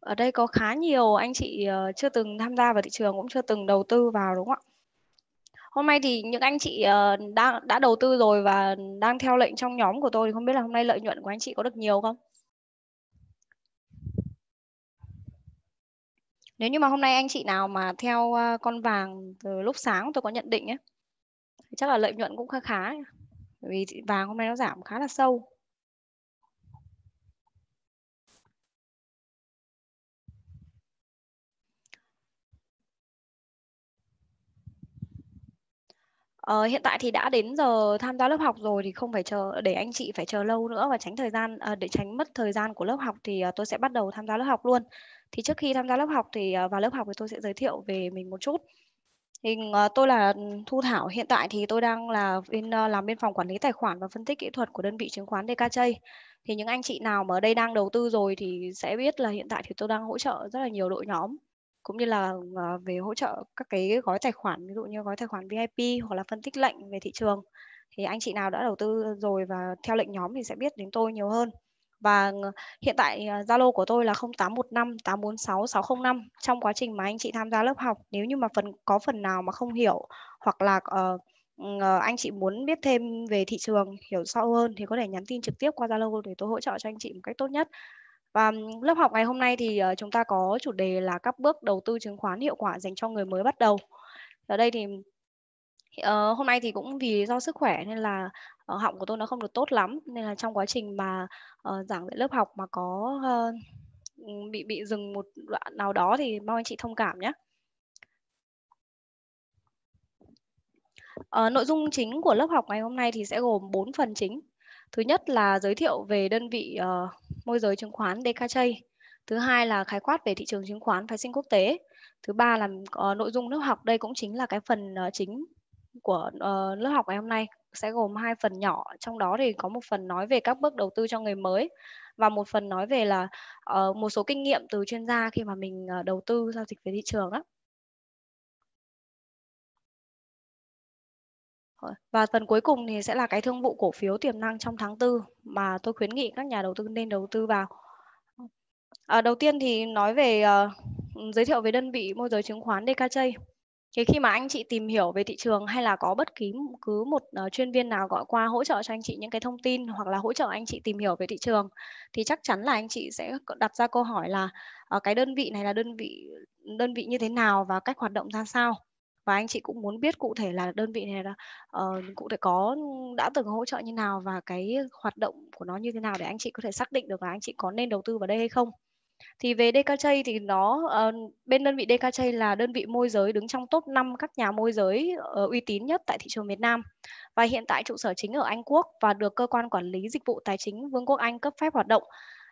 ở đây có khá nhiều anh chị ờ, chưa từng tham gia vào thị trường cũng chưa từng đầu tư vào đúng không ạ hôm nay thì những anh chị ờ, đang đã đầu tư rồi và đang theo lệnh trong nhóm của tôi thì không biết là hôm nay lợi nhuận của anh chị có được nhiều không nếu như mà hôm nay anh chị nào mà theo ờ, con vàng từ lúc sáng tôi có nhận định ấy chắc là lợi nhuận cũng khá khá vì vàng hôm nay nó giảm khá là sâu Ờ, hiện tại thì đã đến giờ tham gia lớp học rồi thì không phải chờ để anh chị phải chờ lâu nữa và tránh thời gian à, để tránh mất thời gian của lớp học thì à, tôi sẽ bắt đầu tham gia lớp học luôn. Thì trước khi tham gia lớp học thì à, vào lớp học thì tôi sẽ giới thiệu về mình một chút. Thì à, ờ, tôi là Thu Thảo, hiện tại thì tôi đang là bên à, làm bên phòng quản lý tài khoản và phân tích kỹ thuật của đơn vị chứng khoán DKJ. Thì những anh chị nào mà ở đây đang đầu tư rồi thì sẽ biết là hiện tại thì tôi đang hỗ trợ rất là nhiều đội nhóm cũng như là ờ, về hỗ trợ các cái gói tài khoản ví dụ như gói tài khoản VIP hoặc là phân tích lệnh về thị trường thì anh chị nào đã đầu tư rồi và theo lệnh nhóm thì sẽ biết đến tôi nhiều hơn và ờ, hiện tại ờ, Zalo của tôi là 0815 846 605 trong quá trình mà anh chị tham gia lớp học nếu như mà phần có phần nào mà không hiểu hoặc là uh, anh chị muốn biết thêm về thị trường hiểu sâu hơn thì có thể nhắn tin trực tiếp qua Zalo để tôi hỗ trợ cho anh chị một cách tốt nhất và lớp học ngày hôm nay thì ờ, chúng ta có chủ đề là các bước đầu tư chứng khoán hiệu quả dành cho người mới bắt đầu. Ở đây thì uh, hôm nay thì cũng vì do sức khỏe nên là uh, ờ, họng của tôi nó không được tốt lắm nên là trong quá trình mà uh, giảng dạy lớp học mà có uh, bị bị dừng một đoạn nào đó thì mong anh chị thông cảm nhé. Uh, nội dung chính của lớp học ngày hôm nay thì sẽ gồm 4 phần chính. Thứ nhất là giới thiệu về đơn vị uh, môi giới chứng khoán DKJ. Thứ hai là khái quát về thị trường chứng khoán phái sinh quốc tế. Thứ ba là uh, nội dung lớp học đây cũng chính là cái phần uh, chính của uh, lớp học ngày hôm nay sẽ gồm hai phần nhỏ trong đó thì có một phần nói về các bước đầu tư cho người mới và một phần nói về là uh, một số kinh nghiệm từ chuyên gia khi mà mình uh, đầu tư giao dịch về thị trường đó. Và phần cuối cùng thì sẽ là cái thương vụ cổ phiếu tiềm năng trong tháng 4 mà tôi khuyến nghị các nhà đầu tư nên đầu tư vào. À, đầu tiên thì nói về uh, giới thiệu về đơn vị môi giới chứng khoán DKJ. Thì khi mà anh chị tìm hiểu về thị trường hay là có bất kỳ cứ một uh, chuyên viên nào gọi qua hỗ trợ cho anh chị những cái thông tin hoặc là hỗ trợ anh chị tìm hiểu về thị trường thì chắc chắn là anh chị sẽ đặt ra câu hỏi là uh, cái đơn vị này là đơn vị đơn vị như thế nào và cách hoạt động ra sao và anh chị cũng muốn biết cụ thể là đơn vị này là uh, cụ thể có đã từng hỗ trợ như nào và cái hoạt động của nó như thế nào để anh chị có thể xác định được là anh chị có nên đầu tư vào đây hay không thì về DKJ thì nó uh, bên đơn vị DKJ là đơn vị môi giới đứng trong top 5 các nhà môi giới uh, uy tín nhất tại thị trường Việt Nam và hiện tại trụ sở chính ở Anh Quốc và được cơ quan quản lý dịch vụ tài chính Vương quốc Anh cấp phép hoạt động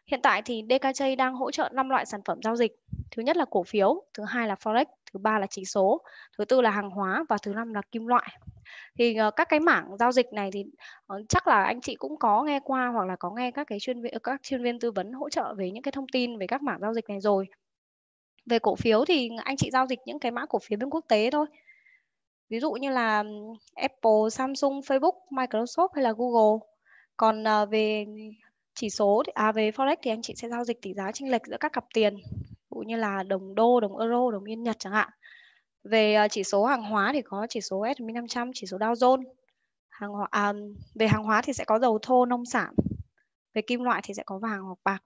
Hiện tại thì DKJ đang hỗ trợ 5 loại sản phẩm giao dịch. Thứ nhất là cổ phiếu, thứ hai là forex, thứ ba là chỉ số, thứ tư là hàng hóa và thứ năm là kim loại. Thì uh, các cái mảng giao dịch này thì uh, chắc là anh chị cũng có nghe qua hoặc là có nghe các cái chuyên viên các chuyên viên tư vấn hỗ trợ về những cái thông tin về các mảng giao dịch này rồi. Về cổ phiếu thì anh chị giao dịch những cái mã cổ phiếu bên quốc tế thôi. Ví dụ như là Apple, Samsung, Facebook, Microsoft hay là Google. Còn uh, về chỉ số thì à về forex thì anh chị sẽ giao dịch tỷ giá chênh lệch giữa các cặp tiền ví như là đồng đô đồng euro đồng yên nhật chẳng hạn về à, chỉ số hàng hóa thì có chỉ số S&P 500 chỉ số Dow Jones hàng hóa à, về hàng hóa thì sẽ có dầu thô nông sản về kim loại thì sẽ có vàng hoặc bạc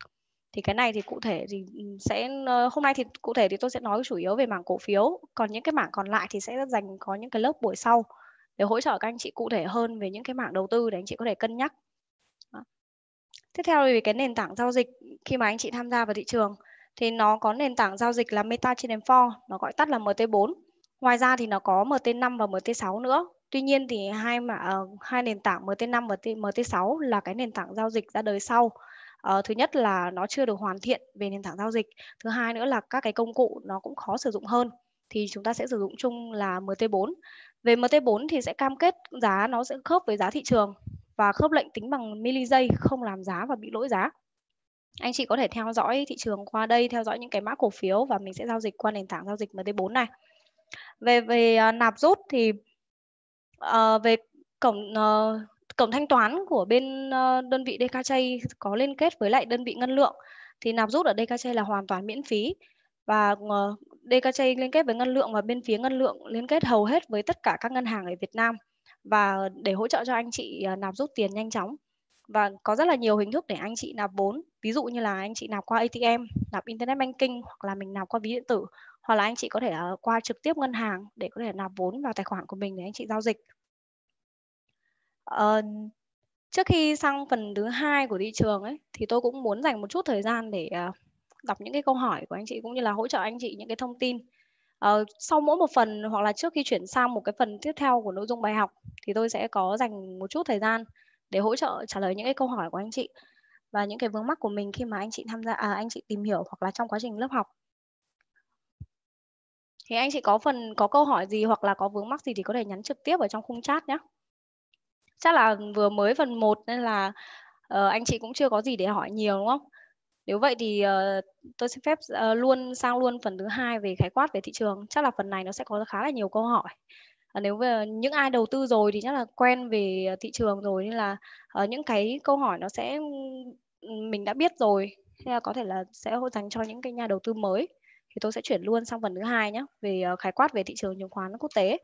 thì cái này thì cụ thể thì ừ, sẽ ờ, hôm nay thì cụ thể thì tôi sẽ nói chủ yếu về mảng cổ phiếu còn những cái mảng còn lại thì sẽ dành có những cái lớp buổi sau để hỗ trợ các anh chị cụ thể hơn về những cái mảng đầu tư để anh chị có thể cân nhắc tiếp theo về cái nền tảng giao dịch khi mà anh chị tham gia vào thị trường thì nó có nền tảng giao dịch là Meta trên M4, nó gọi tắt là MT4. Ngoài ra thì nó có MT5 và MT6 nữa. Tuy nhiên thì hai mà uh, hai nền tảng MT5 và MT6 là cái nền tảng giao dịch ra đời sau. Uh, thứ nhất là nó chưa được hoàn thiện về nền tảng giao dịch. Thứ hai nữa là các cái công cụ nó cũng khó sử dụng hơn. Thì chúng ta sẽ sử dụng chung là MT4. Về MT4 thì sẽ cam kết giá nó sẽ khớp với giá thị trường và khớp lệnh tính bằng mili giây không làm giá và bị lỗi giá anh chị có thể theo dõi thị trường qua đây theo dõi những cái mã cổ phiếu và mình sẽ giao dịch qua nền tảng giao dịch MT4 này về về à, nạp rút thì uh, về cổng uh, cổng thanh toán của bên uh, đơn vị DKJ có liên kết với lại đơn vị ngân lượng thì nạp rút ở DKJ là hoàn toàn miễn phí và uh, DKJ liên kết với ngân lượng và bên phía ngân lượng liên kết hầu hết với tất cả các ngân hàng ở Việt Nam và để hỗ trợ cho anh chị à, nạp rút tiền nhanh chóng và có rất là nhiều hình thức để anh chị nạp vốn ví dụ như là anh chị nạp qua ATM nạp internet banking hoặc là mình nạp qua ví điện tử hoặc là anh chị có thể à, qua trực tiếp ngân hàng để có thể nạp vốn vào tài khoản của mình để anh chị giao dịch à, trước khi sang phần thứ hai của thị trường ấy thì tôi cũng muốn dành một chút thời gian để à, đọc những cái câu hỏi của anh chị cũng như là hỗ trợ anh chị những cái thông tin uh, sau mỗi một phần hoặc là trước khi chuyển sang một cái phần tiếp theo của nội dung bài học thì tôi sẽ có dành một chút thời gian để hỗ trợ trả lời những cái câu hỏi của anh chị và những cái vướng mắc của mình khi mà anh chị tham gia à, anh chị tìm hiểu hoặc là trong quá trình lớp học thì anh chị có phần có câu hỏi gì hoặc là có vướng mắc gì thì có thể nhắn trực tiếp ở trong khung chat nhé chắc là vừa mới phần 1 nên là uh, anh chị cũng chưa có gì để hỏi nhiều đúng không nếu vậy thì uh, tôi xin phép uh, luôn sang luôn phần thứ hai về khái quát về thị trường. Chắc là phần này nó sẽ có khá là nhiều câu hỏi. Uh, nếu về những ai đầu tư rồi thì chắc là quen về thị trường rồi nên là uh, những cái câu hỏi nó sẽ mình đã biết rồi hay là có thể là sẽ dành cho những cái nhà đầu tư mới thì tôi sẽ chuyển luôn sang phần thứ hai nhé về khái quát về thị trường chứng khoán quốc tế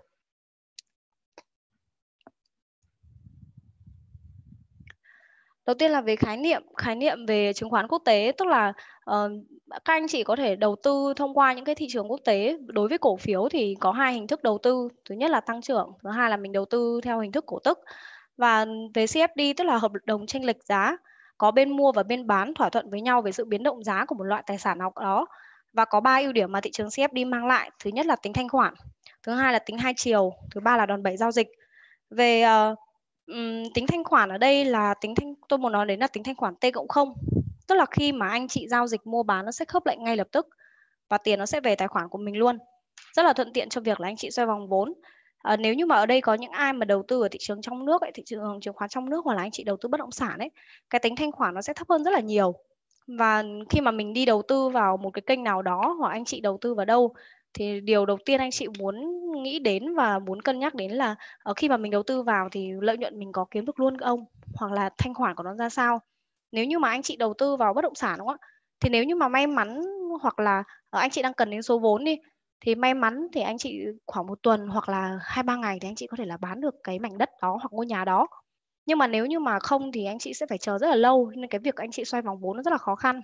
đầu tiên là về khái niệm khái niệm về chứng khoán quốc tế tức là uh, các anh chị có thể đầu tư thông qua những cái thị trường quốc tế đối với cổ phiếu thì có hai hình thức đầu tư thứ nhất là tăng trưởng thứ hai là mình đầu tư theo hình thức cổ tức và về CFD tức là hợp đồng tranh lệch giá có bên mua và bên bán thỏa thuận với nhau về sự biến động giá của một loại tài sản nào đó và có ba ưu điểm mà thị trường CFD mang lại thứ nhất là tính thanh khoản thứ hai là tính hai chiều thứ ba là đòn bẩy giao dịch về uh, tính thanh khoản ở đây là tính thanh tôi muốn nói đến là tính thanh khoản t cộng không tức là khi mà anh chị giao dịch mua bán nó sẽ khớp lệnh ngay lập tức và tiền nó sẽ về tài khoản của mình luôn rất là thuận tiện cho việc là anh chị xoay vòng vốn à, nếu như mà ở đây có những ai mà đầu tư ở thị trường trong nước ấy, thị trường chứng khoán trong nước hoặc là anh chị đầu tư bất động sản ấy cái tính thanh khoản nó sẽ thấp hơn rất là nhiều và khi mà mình đi đầu tư vào một cái kênh nào đó hoặc anh chị đầu tư vào đâu thì điều đầu tiên anh chị muốn nghĩ đến và muốn cân nhắc đến là uh, khi mà mình đầu tư vào thì lợi nhuận mình có kiếm được luôn không hoặc là thanh khoản của nó ra sao nếu như mà anh chị đầu tư vào bất động sản đúng không ạ thì nếu như mà may mắn hoặc là ờ, anh chị đang cần đến số vốn đi thì may mắn thì anh chị khoảng một tuần hoặc là hai ba ngày thì anh chị có thể là bán được cái mảnh đất đó hoặc ngôi nhà đó nhưng mà nếu như mà không thì anh chị sẽ phải chờ rất là lâu nên cái việc anh chị xoay vòng vốn nó rất là khó khăn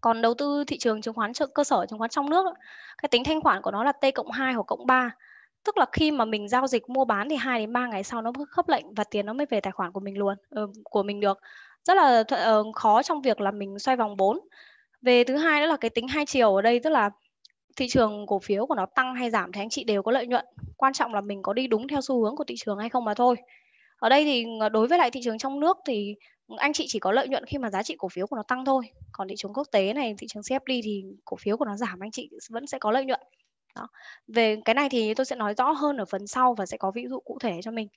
còn đầu tư thị trường chứng khoán cơ sở chứng khoán trong nước cái tính thanh khoản của nó là t cộng 2 hoặc cộng 3 tức là khi mà mình giao dịch mua bán thì 2 đến 3 ngày sau nó mới khớp lệnh và tiền nó mới về tài khoản của mình luôn ờ, của mình được rất là ờ, khó trong việc là mình xoay vòng vốn về thứ hai nữa là cái tính hai chiều ở đây tức là thị trường cổ phiếu của nó tăng hay giảm thì anh chị đều có lợi nhuận quan trọng là mình có đi đúng theo xu hướng của thị trường hay không mà thôi ở đây thì ờ, đối với lại thị trường trong nước thì anh chị chỉ có lợi nhuận khi mà giá trị cổ phiếu của nó tăng thôi còn thị trường quốc tế này thị trường CFD thì cổ phiếu của nó giảm anh chị vẫn sẽ có lợi nhuận đó về cái này thì tôi sẽ nói rõ hơn ở phần sau và sẽ có ví dụ cụ thể cho mình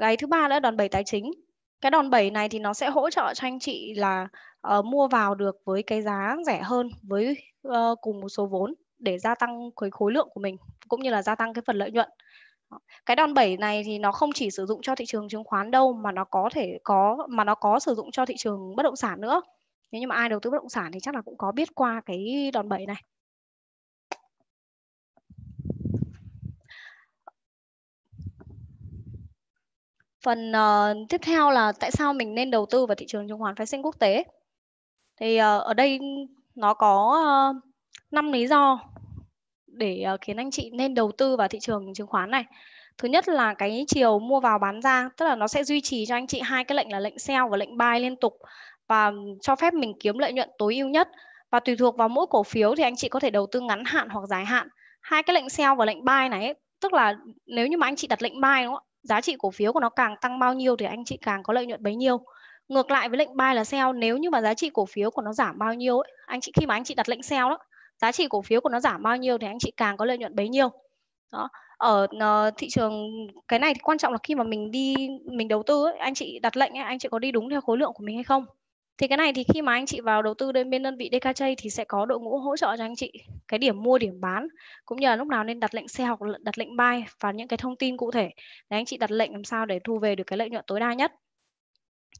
cái thứ ba nữa đòn bẩy tài chính cái đòn bẩy này thì nó sẽ hỗ trợ cho anh chị là uh, mua vào được với cái giá rẻ hơn với uh, cùng một số vốn để gia tăng khối khối lượng của mình cũng như là gia tăng cái phần lợi nhuận cái đòn bẩy này thì nó không chỉ sử dụng cho thị trường chứng khoán đâu mà nó có thể có mà nó có sử dụng cho thị trường bất động sản nữa nếu như mà ai đầu tư bất động sản thì chắc là cũng có biết qua cái đòn bẩy này phần uh, tiếp theo là tại sao mình nên đầu tư vào thị trường chứng khoán phái sinh quốc tế thì uh, ở đây nó có uh, ờ, 5 lý do để ờ, khiến anh chị nên đầu tư vào thị trường chứng khoán này thứ nhất là cái chiều mua vào bán ra tức là nó sẽ duy trì cho anh chị hai cái lệnh là lệnh sell và lệnh buy liên tục và cho phép mình kiếm lợi nhuận tối ưu nhất và tùy thuộc vào mỗi cổ phiếu thì anh chị có thể đầu tư ngắn hạn hoặc dài hạn hai cái lệnh sell và lệnh buy này tức là nếu như mà anh chị đặt lệnh buy đúng không giá trị cổ phiếu của nó càng tăng bao nhiêu thì anh chị càng có lợi nhuận bấy nhiêu ngược lại với lệnh buy là sell nếu như mà giá trị cổ phiếu của nó giảm bao nhiêu anh chị khi mà anh chị đặt lệnh sell đó giá trị cổ phiếu của nó giảm bao nhiêu thì anh chị càng có lợi nhuận bấy nhiêu đó ở uh, thị trường cái này thì quan trọng là khi mà mình đi mình đầu tư ấy, anh chị đặt lệnh ấy, anh chị có đi đúng theo khối lượng của mình hay không thì cái này thì khi mà anh chị vào đầu tư bên bên đơn vị DKJ thì sẽ có đội ngũ hỗ trợ cho anh chị cái điểm mua điểm bán cũng như là lúc nào nên đặt lệnh xe học đặt lệnh buy và những cái thông tin cụ thể để anh chị đặt lệnh làm sao để thu về được cái lợi nhuận tối đa nhất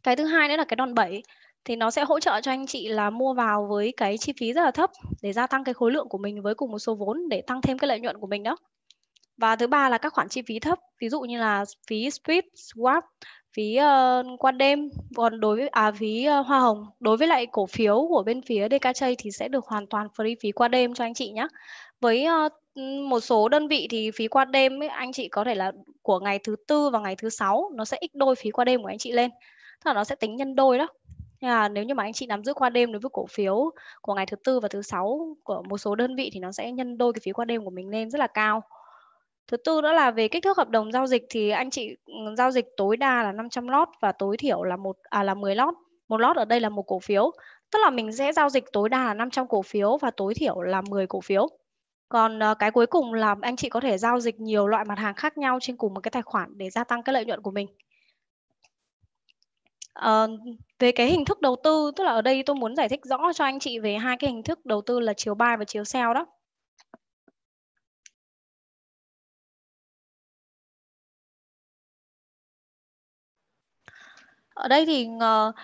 cái thứ hai nữa là cái đòn bẩy thì nó sẽ hỗ trợ cho anh chị là mua vào với cái chi phí rất là thấp để gia tăng cái khối lượng của mình với cùng một số vốn để tăng thêm cái lợi nhuận của mình đó. Và thứ ba là các khoản chi phí thấp, ví dụ như là phí split, swap, phí uh, qua đêm, còn đối với à phí uh, hoa hồng, đối với lại cổ phiếu của bên phía DKJ thì sẽ được hoàn toàn free phí qua đêm cho anh chị nhé. Với uh, một số đơn vị thì phí qua đêm ấy, anh chị có thể là của ngày thứ tư và ngày thứ sáu nó sẽ ít đôi phí qua đêm của anh chị lên. Tức là nó sẽ tính nhân đôi đó. Nhưng là nếu như mà anh chị nắm giữ qua đêm đối với cổ phiếu của ngày thứ tư và thứ sáu của một số đơn vị thì nó sẽ nhân đôi cái phí qua đêm của mình lên rất là cao. Thứ tư đó là về kích thước hợp đồng giao dịch thì anh chị ừ, giao dịch tối đa là 500 lót và tối thiểu là một à là 10 lót. Một lót ở đây là một cổ phiếu. Tức là mình sẽ giao dịch tối đa là 500 cổ phiếu và tối thiểu là 10 cổ phiếu. Còn ờ, cái cuối cùng là anh chị có thể giao dịch nhiều loại mặt hàng khác nhau trên cùng một cái tài khoản để gia tăng cái lợi nhuận của mình. Uh, về cái hình thức đầu tư, tức là ở đây tôi muốn giải thích rõ cho anh chị về hai cái hình thức đầu tư là chiều buy và chiều sell đó. Ở đây thì uh,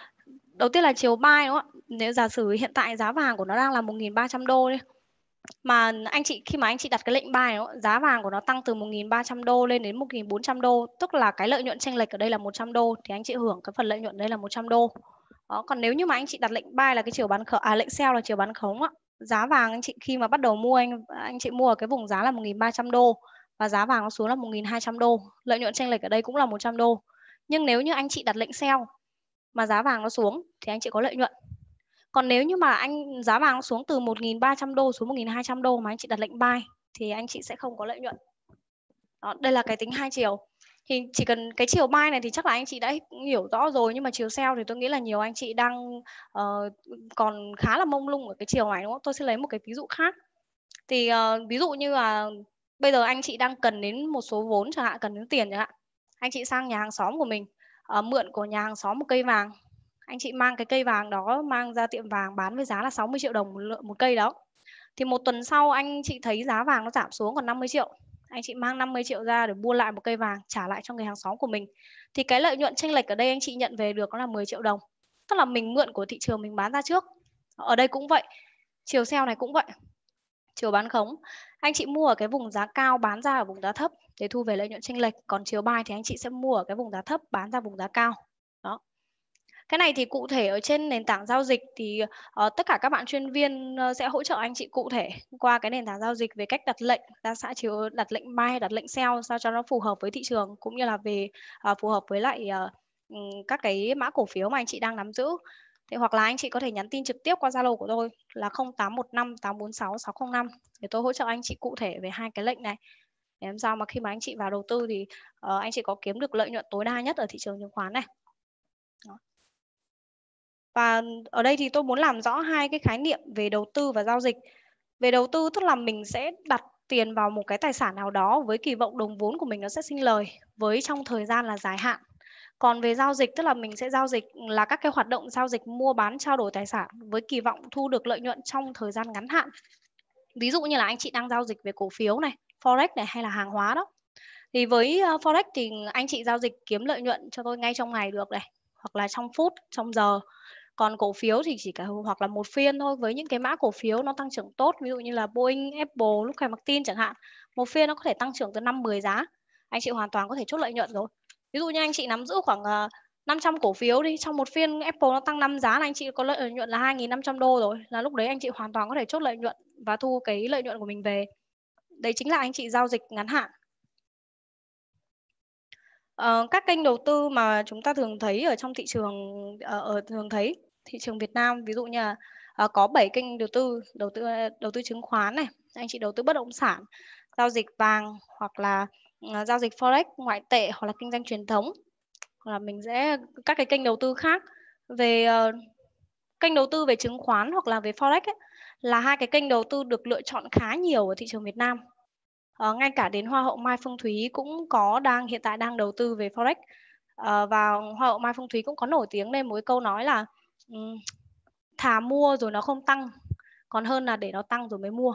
đầu tiên là chiều buy đúng không ạ? Nếu giả sử hiện tại giá vàng của nó đang là 1.300 đô đi mà anh chị khi mà anh chị đặt cái lệnh buy đó, giá vàng của nó tăng từ 1.300 đô lên đến 1.400 đô tức là cái lợi nhuận chênh lệch ở đây là 100 đô thì anh chị hưởng cái phần lợi nhuận đây là 100 đô đó, còn nếu như mà anh chị đặt lệnh buy là cái chiều bán khống à lệnh sell là chiều bán khống á, giá vàng anh chị khi mà bắt đầu mua anh anh chị mua ở cái vùng giá là 1.300 đô và giá vàng nó xuống là 1.200 đô lợi nhuận chênh lệch ở đây cũng là 100 đô nhưng nếu như anh chị đặt lệnh sell mà giá vàng nó xuống thì anh chị có lợi nhuận còn nếu như mà anh giá vàng xuống từ 1.300 đô xuống 1.200 đô mà anh chị đặt lệnh buy thì anh chị sẽ không có lợi nhuận đó, đây là cái tính hai chiều thì chỉ cần cái chiều buy này thì chắc là anh chị đã hiểu rõ rồi nhưng mà chiều sell thì tôi nghĩ là nhiều anh chị đang uh, còn khá là mông lung ở cái chiều này đúng không? Tôi sẽ lấy một cái ví dụ khác. Thì uh, ví dụ như là bây giờ anh chị đang cần đến một số vốn chẳng hạn cần đến tiền chẳng hạn. Anh chị sang nhà hàng xóm của mình uh, mượn của nhà hàng xóm một cây vàng anh chị mang cái cây vàng đó mang ra tiệm vàng bán với giá là 60 triệu đồng một, một cây đó thì một tuần sau anh chị thấy giá vàng nó giảm xuống còn 50 triệu anh chị mang 50 triệu ra để mua lại một cây vàng trả lại cho người hàng xóm của mình thì cái lợi nhuận chênh lệch ở đây anh chị nhận về được nó là 10 triệu đồng tức là mình mượn của thị trường mình bán ra trước ở đây cũng vậy chiều sale này cũng vậy chiều bán khống anh chị mua ở cái vùng giá cao bán ra ở vùng giá thấp để thu về lợi nhuận chênh lệch còn chiều buy thì anh chị sẽ mua ở cái vùng giá thấp bán ra vùng giá cao cái này thì cụ thể ở trên nền tảng giao dịch thì uh, tất cả các bạn chuyên viên uh, sẽ hỗ trợ anh chị cụ thể qua cái nền tảng giao dịch về cách đặt lệnh, ra xã chiếu đặt lệnh buy, đặt lệnh sell sao cho nó phù hợp với thị trường cũng như là về uh, phù hợp với lại uh, các cái mã cổ phiếu mà anh chị đang nắm giữ. thì hoặc là anh chị có thể nhắn tin trực tiếp qua Zalo của tôi là 0815 846 605 để tôi hỗ trợ anh chị cụ thể về hai cái lệnh này. Để làm sao mà khi mà anh chị vào đầu tư thì uh, anh chị có kiếm được lợi nhuận tối đa nhất ở thị trường chứng khoán này. Đó. Và ở đây thì tôi muốn làm rõ hai cái khái niệm về đầu tư và giao dịch. Về đầu tư tức là mình sẽ đặt tiền vào một cái tài sản nào đó với kỳ vọng đồng vốn của mình nó sẽ sinh lời với trong thời gian là dài hạn. Còn về giao dịch tức là mình sẽ giao dịch là các cái hoạt động giao dịch mua bán trao đổi tài sản với kỳ vọng thu được lợi nhuận trong thời gian ngắn hạn. Ví dụ như là anh chị đang giao dịch về cổ phiếu này, forex này hay là hàng hóa đó. Thì với ờ, forex thì anh chị giao dịch kiếm lợi nhuận cho tôi ngay trong ngày được này, hoặc là trong phút, trong giờ còn cổ phiếu thì chỉ cả hoặc là một phiên thôi với những cái mã cổ phiếu nó tăng trưởng tốt ví dụ như là Boeing, Apple, lúc mặc tin chẳng hạn một phiên nó có thể tăng trưởng từ 5 10 giá anh chị hoàn toàn có thể chốt lợi nhuận rồi ví dụ như anh chị nắm giữ khoảng 500 ờ, cổ phiếu đi trong một phiên Apple nó tăng 5 giá là anh chị có lợi nhuận là 2.500 đô rồi là lúc đấy anh chị hoàn toàn có thể chốt lợi nhuận và thu cái lợi nhuận của mình về đấy chính là anh chị giao dịch ngắn hạn Uh, các kênh đầu tư mà chúng ta thường thấy ở trong thị trường uh, ờ, ở thường thấy thị trường Việt Nam ví dụ như là à, có 7 kênh đầu tư đầu tư đầu tư chứng khoán này anh chị đầu tư bất động sản giao dịch vàng hoặc là à, giao dịch forex ngoại tệ hoặc là kinh doanh truyền thống hoặc là mình sẽ các cái kênh đầu tư khác về ờ, kênh đầu tư về chứng khoán hoặc là về forex ấy, là hai cái kênh đầu tư được lựa chọn khá nhiều ở thị trường Việt Nam à, ngay cả đến hoa hậu Mai Phương Thúy cũng có đang hiện tại đang đầu tư về forex à, và hoa hậu Mai Phương Thúy cũng có nổi tiếng nên một câu nói là um, thà mua rồi nó không tăng còn hơn là để nó tăng rồi mới mua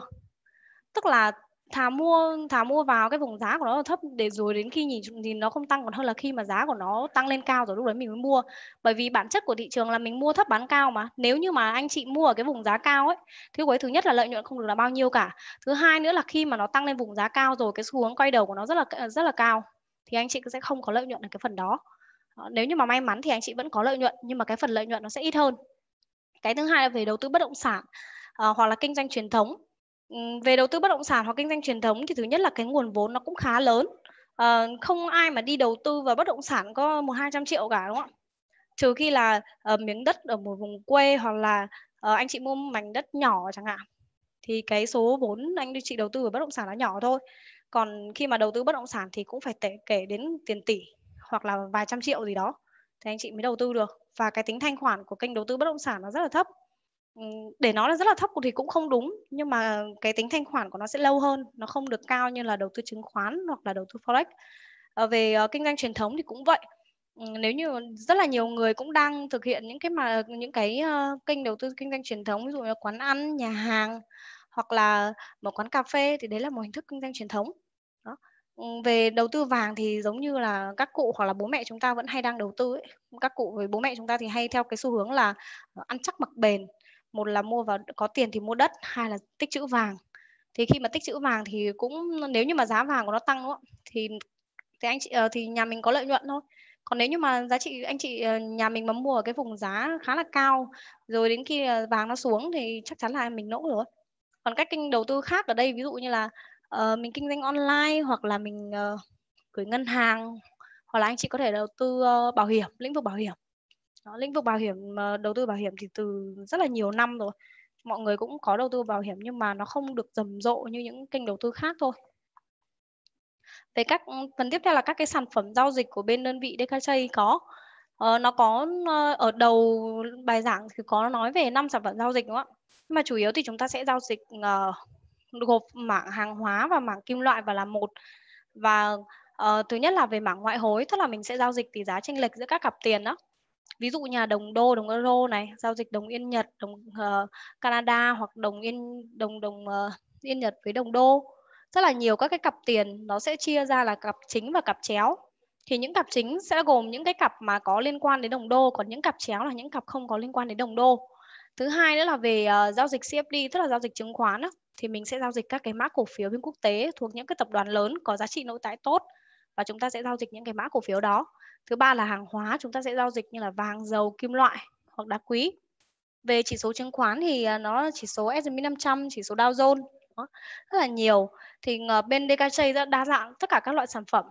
tức là thà mua thà mua vào cái vùng giá của nó thấp để rồi đến khi nhìn nhìn nó không tăng còn hơn là khi mà giá của nó tăng lên cao rồi lúc đấy mình mới mua bởi vì bản chất của thị trường là mình mua thấp bán cao mà nếu như mà anh chị mua ở cái vùng giá cao ấy thì cuối thứ nhất là lợi nhuận không được là bao nhiêu cả thứ hai nữa là khi mà nó tăng lên vùng giá cao rồi cái xu hướng quay đầu của nó rất là rất là cao thì anh chị sẽ không có lợi nhuận ở cái phần đó Ờ, nếu như mà may mắn thì anh chị vẫn có lợi nhuận nhưng mà cái phần lợi nhuận nó sẽ ít hơn cái thứ hai là về đầu tư bất động sản à, hoặc là kinh doanh truyền thống ừ, về đầu tư bất động sản hoặc kinh doanh truyền thống thì thứ nhất là cái nguồn vốn nó cũng khá lớn à, không ai mà đi đầu tư vào bất động sản có một hai trăm triệu cả đúng không trừ khi là uh, miếng đất ở một vùng quê hoặc là uh, anh chị mua mảnh đất nhỏ chẳng hạn thì cái số vốn anh chị đầu tư vào bất động sản nó nhỏ thôi còn khi mà đầu tư bất động sản thì cũng phải kể đến tiền tỷ hoặc là vài trăm triệu gì đó thì anh chị mới đầu tư được và cái tính thanh khoản của kênh đầu tư bất động sản nó rất là thấp ừ, để nói là rất là thấp thì cũng không đúng nhưng mà cái tính thanh khoản của nó sẽ lâu hơn nó không được cao như là đầu tư chứng khoán hoặc là đầu tư forex ờ, về ờ, kinh doanh truyền thống thì cũng vậy ừ, nếu như rất là nhiều người cũng đang thực hiện những cái mà những cái ờ, kênh đầu tư kinh doanh truyền thống ví dụ như quán ăn nhà hàng hoặc là một quán cà phê thì đấy là một hình thức kinh doanh truyền thống Ừ, về đầu tư vàng thì giống như là các cụ hoặc là bố mẹ chúng ta vẫn hay đang đầu tư ấy. các cụ với bố mẹ chúng ta thì hay theo cái xu hướng là ờ, ăn chắc mặc bền một là mua vào có tiền thì mua đất hai là tích trữ vàng thì khi mà tích trữ vàng thì cũng nếu như mà giá vàng của nó tăng đúng không? thì thì anh chị ờ, thì nhà mình có lợi nhuận thôi còn nếu như mà giá trị anh chị ờ, nhà mình mà mua ở cái vùng giá khá là cao rồi đến khi vàng nó xuống thì chắc chắn là mình nỗ rồi còn cách kênh đầu tư khác ở đây ví dụ như là uh, mình kinh doanh online hoặc là mình uh, gửi ngân hàng hoặc là anh chị có thể đầu tư uh, bảo hiểm lĩnh vực bảo hiểm đó, lĩnh vực bảo hiểm uh, đầu tư bảo hiểm thì từ rất là nhiều năm rồi mọi người cũng có đầu tư bảo hiểm nhưng mà nó không được rầm rộ như những kênh đầu tư khác thôi về các ừ, phần tiếp theo là các cái sản phẩm giao dịch của bên đơn vị DKJ có uh, nó có uh, ở đầu bài giảng thì có nói về năm sản phẩm giao dịch đúng không ạ mà chủ yếu thì chúng ta sẽ giao dịch uh, gộp mảng hàng hóa và mảng kim loại và là một và uh, thứ nhất là về mảng ngoại hối tức là mình sẽ giao dịch tỷ giá chênh lệch giữa các cặp tiền đó ví dụ nhà đồng đô đồng euro này giao dịch đồng yên nhật đồng uh, canada hoặc đồng yên đồng đồng uh, yên nhật với đồng đô rất là nhiều các cái cặp tiền nó sẽ chia ra là cặp chính và cặp chéo thì những cặp chính sẽ gồm những cái cặp mà có liên quan đến đồng đô còn những cặp chéo là những cặp không có liên quan đến đồng đô thứ hai nữa là về uh, giao dịch CFD tức là giao dịch chứng khoán đó thì mình sẽ giao dịch các cái mã cổ phiếu bên quốc tế thuộc những cái tập đoàn lớn có giá trị nội tại tốt và chúng ta sẽ giao dịch những cái mã cổ phiếu đó. Thứ ba là hàng hóa, chúng ta sẽ giao dịch như là vàng, dầu, kim loại hoặc đá quý. Về chỉ số chứng khoán thì à, nó chỉ số S&P 500, chỉ số Dow Jones đó, rất là nhiều. Thì ờ, bên DKJ rất đa dạng tất cả các loại sản phẩm.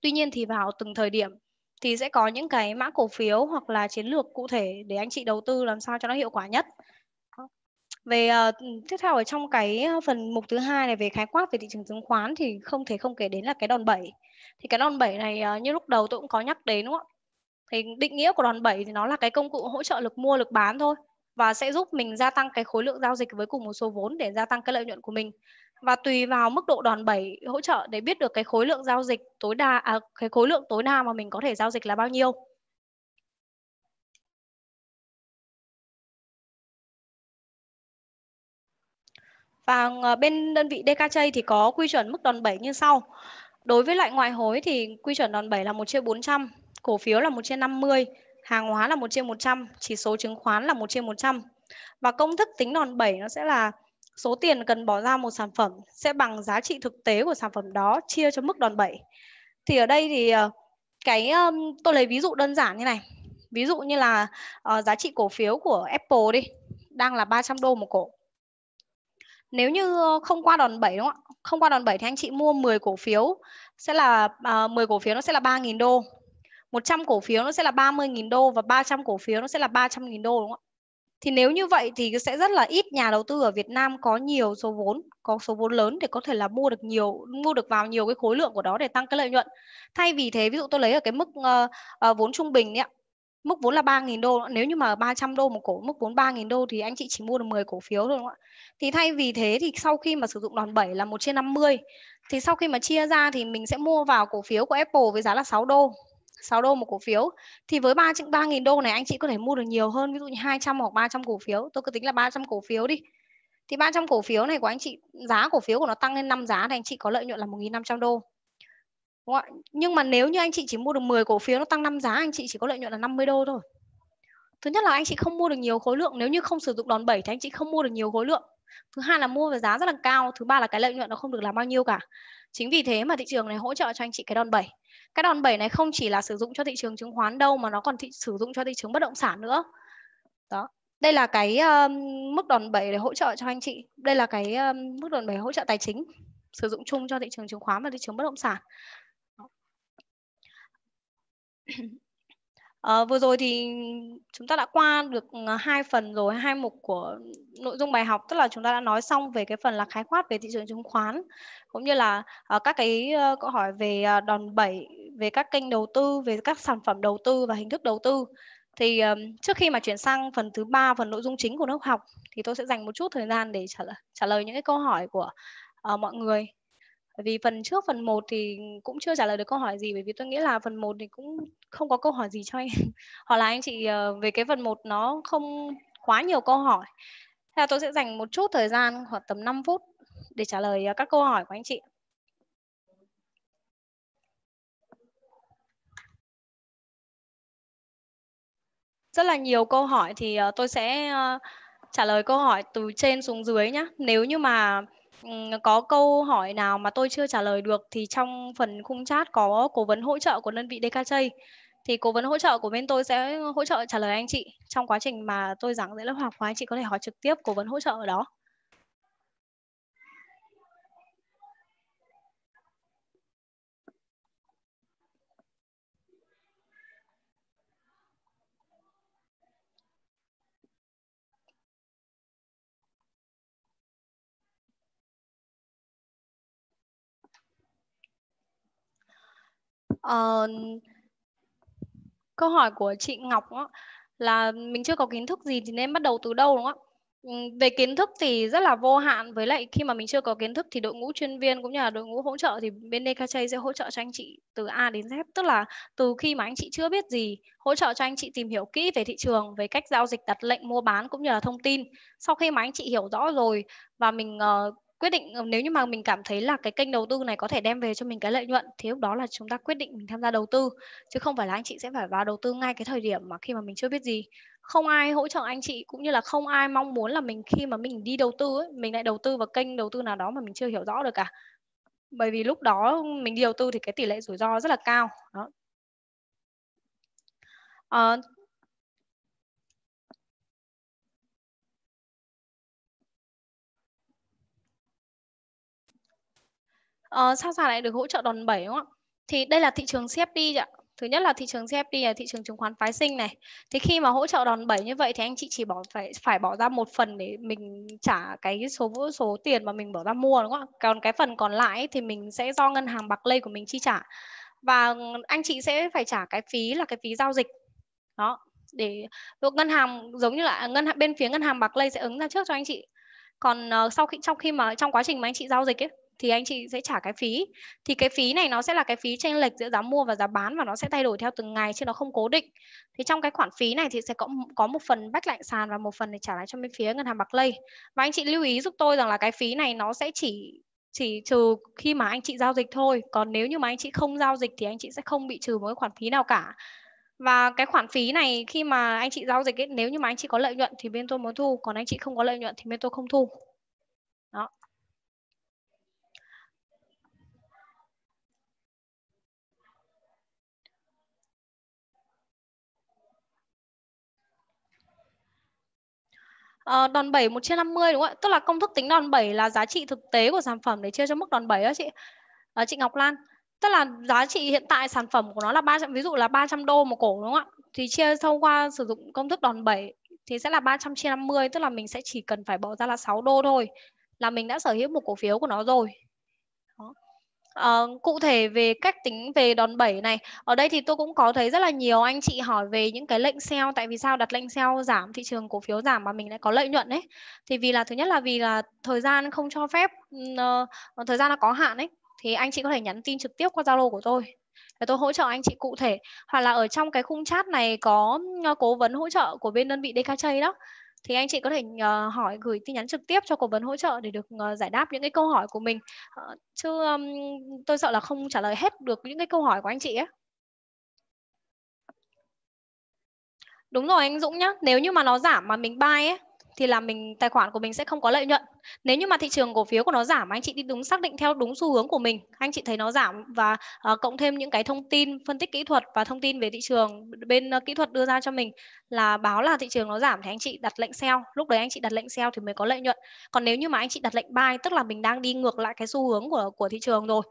Tuy nhiên thì vào từng thời điểm thì sẽ có những cái mã cổ phiếu hoặc là chiến lược cụ thể để anh chị đầu tư làm sao cho nó hiệu quả nhất về uh, tiếp theo ở trong cái ờ, phần mục thứ hai này về khái quát về thị trường chứng khoán thì không thể không kể đến là cái đòn bẩy thì cái đòn bẩy này uh, như lúc đầu tôi cũng có nhắc đến đúng không ạ thì định nghĩa của đòn bẩy thì nó là cái công cụ hỗ trợ lực mua lực bán thôi và sẽ giúp mình gia tăng cái khối lượng giao dịch với cùng một số vốn để gia tăng cái lợi nhuận của mình và tùy vào mức độ đòn bẩy hỗ trợ để biết được cái khối lượng giao dịch tối đa à, cái khối lượng tối đa mà mình có thể giao dịch là bao nhiêu Và ờ, bên đơn vị DKJ thì có quy chuẩn mức đòn bẩy như sau. Đối với loại ngoại hối thì quy chuẩn đòn bẩy là 1 trên 400, cổ phiếu là 1 trên 50, hàng hóa là 1 trên 100, chỉ số chứng khoán là 1 trên 100. Và công thức tính đòn bẩy nó sẽ là số tiền cần bỏ ra một sản phẩm sẽ bằng giá trị thực tế của sản phẩm đó chia cho mức đòn bẩy. Thì ở đây thì ờ, cái tôi lấy ví dụ đơn giản như này. Ví dụ như là ờ, giá trị cổ phiếu của Apple đi đang là 300 đô một cổ nếu như ờ, không qua đòn 7 đúng không ạ? Không qua đòn 7 thì anh chị mua 10 cổ phiếu sẽ là à, 10 cổ phiếu nó sẽ là 3.000 đô. 100 cổ phiếu nó sẽ là 30.000 đô và 300 cổ phiếu nó sẽ là 300.000 đô đúng không ạ? Thì nếu như vậy thì sẽ rất là ít nhà đầu tư ở Việt Nam có nhiều số vốn, có số vốn lớn để có thể là mua được nhiều, mua được vào nhiều cái khối lượng của đó để tăng cái lợi nhuận. Thay vì thế, ví dụ tôi lấy ở cái mức uh, uh, vốn trung bình ấy mức vốn là 3.000 đô nếu như mà 300 đô một cổ mức vốn 3.000 đô thì anh chị chỉ mua được 10 cổ phiếu thôi đúng không ạ thì thay vì thế thì sau khi mà sử dụng đòn 7 là 1 trên 50 thì sau khi mà chia ra thì mình sẽ mua vào cổ phiếu của Apple với giá là 6 đô 6 đô một cổ phiếu thì với 3 3.000 đô này anh chị có thể mua được nhiều hơn ví dụ như 200 hoặc 300 cổ phiếu tôi cứ tính là 300 cổ phiếu đi thì 300 cổ phiếu này của anh chị giá cổ phiếu của nó tăng lên 5 giá thì anh chị có lợi nhuận là 1.500 đô không? Nhưng mà nếu như anh chị chỉ mua được 10 cổ phiếu nó tăng 5 giá, anh chị chỉ có lợi nhuận là 50 đô thôi. Thứ nhất là anh chị không mua được nhiều khối lượng, nếu như không sử dụng đòn bẩy thì anh chị không mua được nhiều khối lượng. Thứ hai là mua với giá rất là cao, thứ ba là cái lợi nhuận nó không được là bao nhiêu cả. Chính vì thế mà thị trường này hỗ trợ cho anh chị cái đòn bẩy. Cái đòn bẩy này không chỉ là sử dụng cho thị trường chứng khoán đâu mà nó còn thị, sử dụng cho thị trường bất động sản nữa. Đó, đây là cái um, mức đòn bẩy để hỗ trợ cho anh chị đây là cái um, mức đòn bẩy hỗ trợ tài chính sử dụng chung cho thị trường chứng khoán và thị trường bất động sản À, vừa rồi thì chúng ta đã qua được ờ, hai phần rồi, hai mục của nội dung bài học, tức là chúng ta đã nói xong về cái phần là khái quát về thị trường chứng khoán, cũng như là uh, các cái uh, câu hỏi về uh, đòn bẩy, về các kênh đầu tư, về các sản phẩm đầu tư và hình thức đầu tư. Thì um, trước khi mà chuyển sang phần thứ ba, phần nội dung chính của lớp học, thì tôi sẽ dành một chút thời gian để trả lời, trả lời những cái câu hỏi của uh, mọi người vì phần trước phần 1 thì cũng chưa trả lời được câu hỏi gì bởi vì tôi nghĩ là phần 1 thì cũng không có câu hỏi gì cho anh hoặc là anh chị ờ, về cái phần 1 nó không quá nhiều câu hỏi. Thế là tôi sẽ dành một chút thời gian khoảng tầm 5 phút để trả lời ờ, các câu hỏi của anh chị. Rất là nhiều câu hỏi thì ờ, tôi sẽ trả lời câu hỏi từ trên xuống dưới nhé. Nếu như mà có câu hỏi nào mà tôi chưa trả lời được thì trong phần khung chat có cố vấn hỗ trợ của đơn vị DKJ. Thì cố vấn hỗ trợ của bên tôi sẽ hỗ trợ trả lời anh chị trong quá trình mà tôi giảng dạy lớp học và anh chị có thể hỏi trực tiếp cố vấn hỗ trợ ở đó. uh, câu hỏi của chị Ngọc đó, là mình chưa có kiến thức gì thì nên bắt đầu từ đâu đúng không ạ? Ừ, về kiến thức thì rất là vô hạn với lại khi mà mình chưa có kiến thức thì đội ngũ chuyên viên cũng như là đội ngũ hỗ trợ thì bên DKJ sẽ hỗ trợ cho anh chị từ A đến Z tức là từ khi mà anh chị chưa biết gì hỗ trợ cho anh chị tìm hiểu kỹ về thị trường về cách giao dịch đặt lệnh mua bán cũng như là thông tin sau khi mà anh chị hiểu rõ rồi và mình uh, quyết định ờ, nếu như mà mình cảm thấy là cái kênh đầu tư này có thể đem về cho mình cái lợi nhuận thì lúc đó là chúng ta quyết định mình tham gia đầu tư chứ không phải là anh chị sẽ phải vào đầu tư ngay cái thời điểm mà khi mà mình chưa biết gì không ai hỗ trợ anh chị cũng như là không ai mong muốn là mình khi mà mình đi đầu tư ấy, mình lại đầu tư vào kênh đầu tư nào đó mà mình chưa hiểu rõ được cả bởi vì lúc đó mình đi đầu tư thì cái tỷ lệ rủi ro rất là cao đó. À, uh, sao sàn lại được hỗ trợ đòn bẩy đúng không ạ? Thì đây là thị trường CFD ạ. Thứ nhất là thị trường CFD là thị trường chứng khoán phái sinh này. Thì khi mà hỗ trợ đòn bẩy như vậy thì anh chị chỉ bỏ phải phải bỏ ra một phần để mình trả cái số số tiền mà mình bỏ ra mua đúng không ạ? Còn cái phần còn lại thì mình sẽ do ngân hàng bạc lây của mình chi trả. Và anh chị sẽ phải trả cái phí là cái phí giao dịch. Đó, để ngân hàng giống như là ngân hàng bên phía ngân hàng bạc lây sẽ ứng ra trước cho anh chị còn uh, sau khi trong khi mà trong quá trình mà anh chị giao dịch ấy thì anh chị sẽ trả cái phí thì cái phí này nó sẽ là cái phí chênh lệch giữa giá mua và giá bán và nó sẽ thay đổi theo từng ngày chứ nó không cố định thì trong cái khoản phí này thì sẽ có có một phần bách lạnh sàn và một phần để trả lại cho bên phía ngân hàng bạc lây và anh chị lưu ý giúp tôi rằng là cái phí này nó sẽ chỉ chỉ trừ khi mà anh chị giao dịch thôi còn nếu như mà anh chị không giao dịch thì anh chị sẽ không bị trừ một cái khoản phí nào cả và cái khoản phí này khi mà anh chị giao dịch ấy, nếu như mà anh chị có lợi nhuận thì bên tôi mới thu còn anh chị không có lợi nhuận thì bên tôi không thu đó uh, đòn 7 1 chia 50 đúng không ạ? Tức là công thức tính đòn 7 là giá trị thực tế của sản phẩm để chia cho mức đòn 7 đó chị. Uh, chị Ngọc Lan. Tức là giá trị hiện tại sản phẩm của nó là 300 ví dụ là 300 đô một cổ đúng không ạ? Thì chia thông qua sử dụng công thức đòn 7 thì sẽ là 300 chia 50 tức là mình sẽ chỉ cần phải bỏ ra là 6 đô thôi là mình đã sở hữu một cổ phiếu của nó rồi Uh, cụ thể về cách tính về đòn bẩy này ở đây thì tôi cũng có thấy rất là nhiều anh chị hỏi về những cái lệnh sell tại vì sao đặt lệnh sell giảm thị trường cổ phiếu giảm mà mình lại có lợi nhuận đấy thì vì là thứ nhất là vì là thời gian không cho phép uh, thời gian là có hạn ấy thì anh chị có thể nhắn tin trực tiếp qua zalo của tôi để tôi hỗ trợ anh chị cụ thể hoặc là ở trong cái khung chat này có ừ, cố vấn hỗ trợ của bên đơn vị DKJ đó thì anh chị có thể uh, hỏi gửi tin nhắn trực tiếp cho cố vấn hỗ trợ để được uh, giải đáp những cái câu hỏi của mình uh, chứ um, tôi sợ là không trả lời hết được những cái câu hỏi của anh chị ấy Đúng rồi anh Dũng nhá, nếu như mà nó giảm mà mình bay ấy thì là mình tài khoản của mình sẽ không có lợi nhuận. Nếu như mà thị trường cổ phiếu của nó giảm anh chị đi đúng xác định theo đúng xu hướng của mình, anh chị thấy nó giảm và uh, cộng thêm những cái thông tin phân tích kỹ thuật và thông tin về thị trường bên uh, kỹ thuật đưa ra cho mình là báo là thị trường nó giảm thì anh chị đặt lệnh sell, lúc đấy anh chị đặt lệnh sell thì mới có lợi nhuận. Còn nếu như mà anh chị đặt lệnh buy tức là mình đang đi ngược lại cái xu hướng của của thị trường rồi.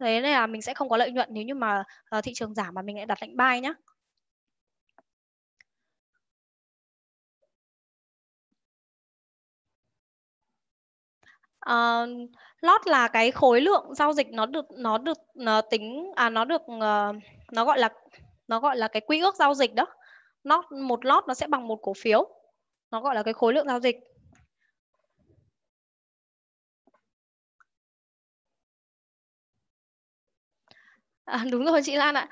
Thế nên là mình sẽ không có lợi nhuận nếu như mà uh, thị trường giảm mà mình lại đặt lệnh buy nhé. uh, ờ, lot là cái khối lượng giao dịch nó được nó được nó tính à nó được uh, nó gọi là nó gọi là cái quy ước giao dịch đó lot một lot nó sẽ bằng một cổ phiếu nó gọi là cái khối lượng giao dịch À, đúng rồi chị Lan ạ.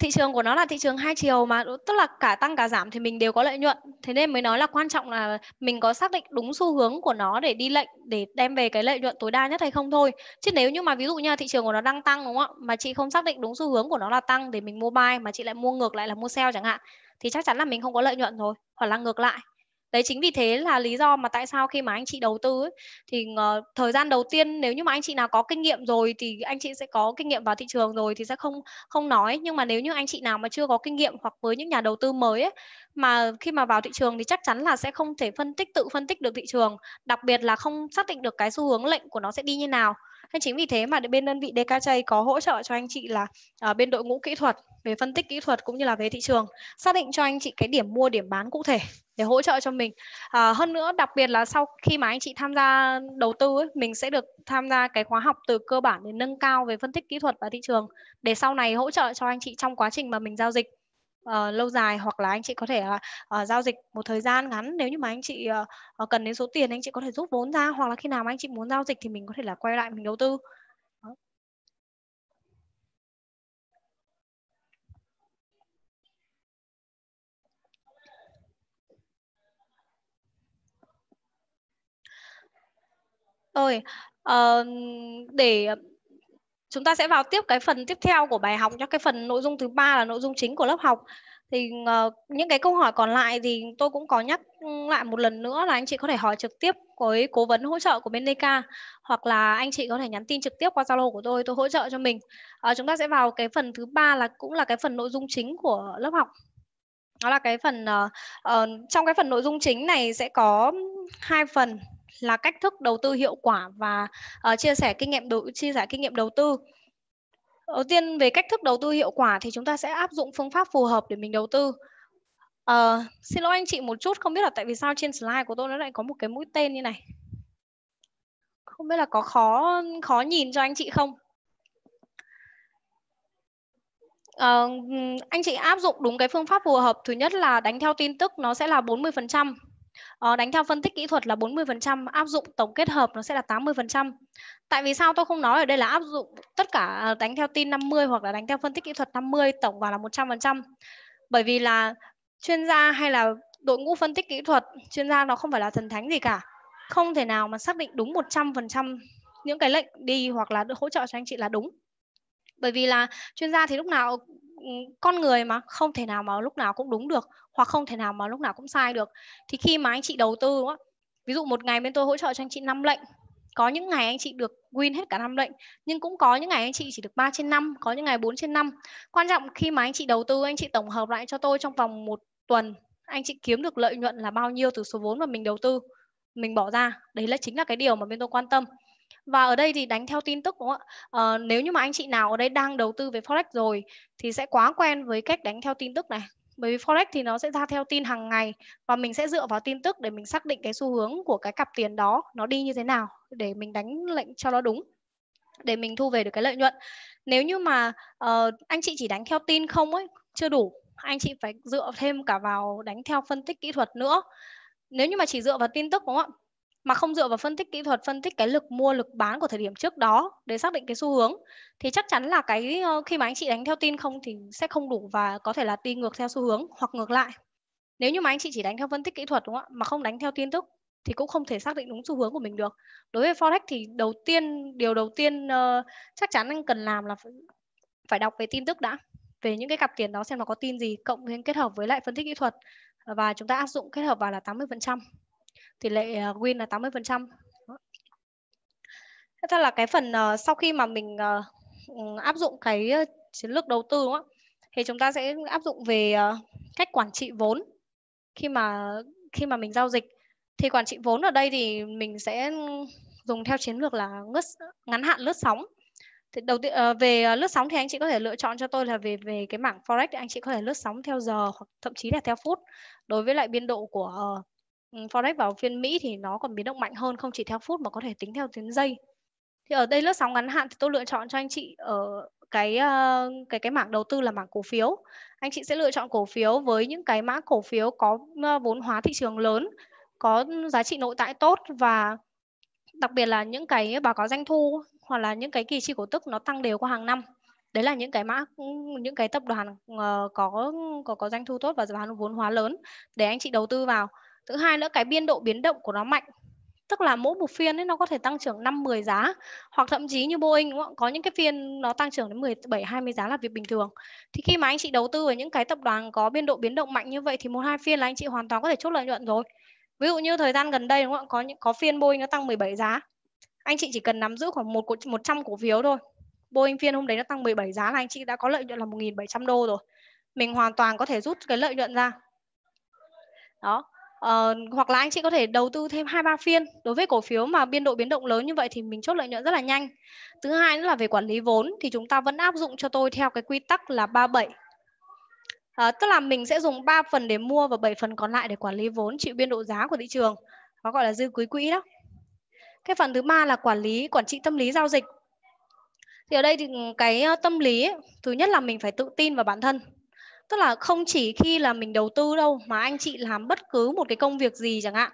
Thị trường của nó là thị trường hai chiều mà tức là cả tăng cả giảm thì mình đều có lợi nhuận. Thế nên mới nói là quan trọng là mình có xác định đúng xu hướng của nó để đi lệnh để đem về cái lợi nhuận tối đa nhất hay không thôi. Chứ nếu như mà ví dụ như là thị trường của nó đang tăng đúng không ạ mà chị không xác định đúng xu hướng của nó là tăng để mình mua buy mà chị lại mua ngược lại là mua sell chẳng hạn thì chắc chắn là mình không có lợi nhuận rồi hoặc là ngược lại đấy chính vì thế là lý do mà tại sao khi mà anh chị đầu tư ấy, thì uh, thời gian đầu tiên nếu như mà anh chị nào có kinh nghiệm rồi thì anh chị sẽ có kinh nghiệm vào thị trường rồi thì sẽ không không nói nhưng mà nếu như anh chị nào mà chưa có kinh nghiệm hoặc với những nhà đầu tư mới ấy, mà khi mà vào thị trường thì chắc chắn là sẽ không thể phân tích tự phân tích được thị trường đặc biệt là không xác định được cái xu hướng lệnh của nó sẽ đi như nào nên chính vì thế mà bên đơn vị DKJ có hỗ trợ cho anh chị là uh, bên đội ngũ kỹ thuật về phân tích kỹ thuật cũng như là về thị trường xác định cho anh chị cái điểm mua điểm bán cụ thể để hỗ trợ cho mình à, hơn nữa đặc biệt là sau khi mà anh chị tham gia đầu tư ấy, mình sẽ được tham gia cái khóa học từ cơ bản đến nâng cao về phân tích kỹ thuật và thị trường để sau này hỗ trợ cho anh chị trong quá trình mà mình giao dịch uh, lâu dài hoặc là anh chị có thể là uh, giao dịch một thời gian ngắn nếu như mà anh chị uh, cần đến số tiền anh chị có thể rút vốn ra hoặc là khi nào mà anh chị muốn giao dịch thì mình có thể là quay lại mình đầu tư Đó. Rồi, uh, để chúng ta sẽ vào tiếp cái phần tiếp theo của bài học cho cái phần nội dung thứ ba là nội dung chính của lớp học thì uh, những cái câu hỏi còn lại thì tôi cũng có nhắc ừ, lại một lần nữa là anh chị có thể hỏi trực tiếp với cố vấn hỗ trợ của bên Leica hoặc là anh chị có thể nhắn tin trực tiếp qua Zalo của tôi tôi hỗ trợ cho mình uh, chúng ta sẽ vào cái phần thứ ba là cũng là cái phần nội dung chính của lớp học đó là cái phần uh, uh, trong cái phần nội dung chính này sẽ có hai phần là cách thức đầu tư hiệu quả và uh, chia sẻ kinh nghiệm đầu chia sẻ kinh nghiệm đầu tư đầu tiên về cách thức đầu tư hiệu quả thì chúng ta sẽ áp dụng phương pháp phù hợp để mình đầu tư uh, xin lỗi anh chị một chút không biết là tại vì sao trên slide của tôi nó lại có một cái mũi tên như này không biết là có khó khó nhìn cho anh chị không Uh, anh chị áp dụng đúng cái phương pháp phù hợp thứ nhất là đánh theo tin tức nó sẽ là 40% Ờ, đánh theo phân tích kỹ thuật là 40%, áp dụng tổng kết hợp nó sẽ là 80%. Tại vì sao tôi không nói ở đây là áp dụng tất cả ờ, đánh theo tin 50 hoặc là đánh theo phân tích kỹ thuật 50 tổng vào là 100%. Bởi vì là chuyên gia hay là đội ngũ phân tích kỹ thuật, chuyên gia nó không phải là thần thánh gì cả. Không thể nào mà xác định đúng 100% những cái lệnh đi hoặc là hỗ trợ cho anh chị là đúng. Bởi vì là chuyên gia thì lúc nào ừ, con người mà không thể nào mà lúc nào cũng đúng được hoặc không thể nào mà lúc nào cũng sai được thì khi mà anh chị đầu tư á, ví dụ một ngày bên tôi hỗ trợ cho anh chị 5 lệnh có những ngày anh chị được win hết cả năm lệnh nhưng cũng có những ngày anh chị chỉ được 3 trên 5 có những ngày 4 trên 5 quan trọng khi mà anh chị đầu tư anh chị tổng hợp lại cho tôi trong vòng một tuần anh chị kiếm được lợi nhuận là bao nhiêu từ số vốn mà mình đầu tư mình bỏ ra đấy là chính là cái điều mà bên tôi quan tâm và ở đây thì đánh theo tin tức đúng không ạ à, nếu như mà anh chị nào ở đây đang đầu tư về forex rồi thì sẽ quá quen với cách đánh theo tin tức này bởi vì forex thì nó sẽ ra theo tin hàng ngày và mình sẽ dựa vào tin tức để mình xác định cái xu hướng của cái cặp tiền đó nó đi như thế nào để mình đánh lệnh cho nó đúng để mình thu về được cái lợi nhuận nếu như mà uh, anh chị chỉ đánh theo tin không ấy chưa đủ anh chị phải dựa thêm cả vào đánh theo phân tích kỹ thuật nữa nếu như mà chỉ dựa vào tin tức đúng không ạ mà không dựa vào phân tích kỹ thuật phân tích cái lực mua lực bán của thời điểm trước đó để xác định cái xu hướng thì chắc chắn là cái ờ, khi mà anh chị đánh theo tin không thì sẽ không đủ và có thể là tin ngược theo xu hướng hoặc ngược lại nếu như mà anh chị chỉ đánh theo phân tích kỹ thuật đúng không ạ mà không đánh theo tin tức thì cũng không thể xác định đúng xu hướng của mình được đối với forex thì đầu tiên điều đầu tiên uh, chắc chắn anh cần làm là phải đọc về tin tức đã về những cái cặp tiền đó xem nó có tin gì cộng thêm kết hợp với lại phân tích kỹ thuật ờ, và chúng ta áp dụng kết hợp vào là 80% tỷ lệ ờ, win là 80%. Thế ra là cái phần uh, sau khi mà mình uh, áp dụng cái chiến lược đầu tư đúng không Thì chúng ta sẽ áp dụng về uh, cách quản trị vốn khi mà khi mà mình giao dịch. Thì quản trị vốn ở đây thì mình sẽ dùng theo chiến lược là ngứt, ngắn hạn lướt sóng. Thì đầu tiên uh, về lướt sóng thì anh chị có thể lựa chọn cho tôi là về về cái mảng forex thì anh chị có thể lướt sóng theo giờ hoặc thậm chí là theo phút đối với lại biên độ của uh, Ừ, forex vào phiên Mỹ thì nó còn biến động mạnh hơn không chỉ theo phút mà có thể tính theo tiếng giây. Thì ở đây lướt sóng ngắn hạn thì tôi lựa chọn cho anh chị ở cái ờ, cái cái mảng đầu tư là mảng cổ phiếu. Anh chị sẽ lựa chọn cổ phiếu với những cái mã cổ phiếu có ờ, vốn hóa thị trường lớn, có giá trị nội tại tốt và đặc biệt là những cái báo cáo doanh thu hoặc là những cái kỳ chi cổ tức nó tăng đều qua hàng năm đấy là những cái mã những cái tập đoàn ờ, có có có doanh thu tốt và vốn hóa lớn để anh chị đầu tư vào thứ hai nữa cái biên độ biến động của nó mạnh tức là mỗi một phiên ấy nó có thể tăng trưởng 5 10 giá hoặc thậm chí như Boeing đúng không? có những cái phiên nó tăng trưởng đến 17 20 giá là việc bình thường. Thì khi mà anh chị đầu tư ở những cái tập đoàn có biên độ biến động mạnh như vậy thì một hai phiên là anh chị hoàn toàn có thể chốt lợi nhuận rồi. Ví dụ như thời gian gần đây đúng không? có những có phiên Boeing nó tăng 17 giá. Anh chị chỉ cần nắm giữ khoảng một 100 cổ phiếu thôi. Boeing phiên hôm đấy nó tăng 17 giá là anh chị đã có lợi nhuận là 1.700 đô rồi. Mình hoàn toàn có thể rút cái lợi nhuận ra. Đó, Uh, hoặc là anh chị có thể đầu tư thêm hai ba phiên đối với cổ phiếu mà biên độ biến động lớn như vậy thì mình chốt lợi nhuận rất là nhanh thứ hai nữa là về quản lý vốn thì chúng ta vẫn áp dụng cho tôi theo cái quy tắc là 37 uh, ờ, tức là mình sẽ dùng 3 phần để mua và 7 phần còn lại để quản lý vốn chịu biên độ giá của thị trường nó gọi là dư quý quỹ đó cái phần thứ ba là quản lý quản trị tâm lý giao dịch thì ở đây thì cái ờ, tâm lý ấy, thứ nhất là mình phải tự tin vào bản thân tức là không chỉ khi là mình đầu tư đâu mà anh chị làm bất cứ một cái công việc gì chẳng hạn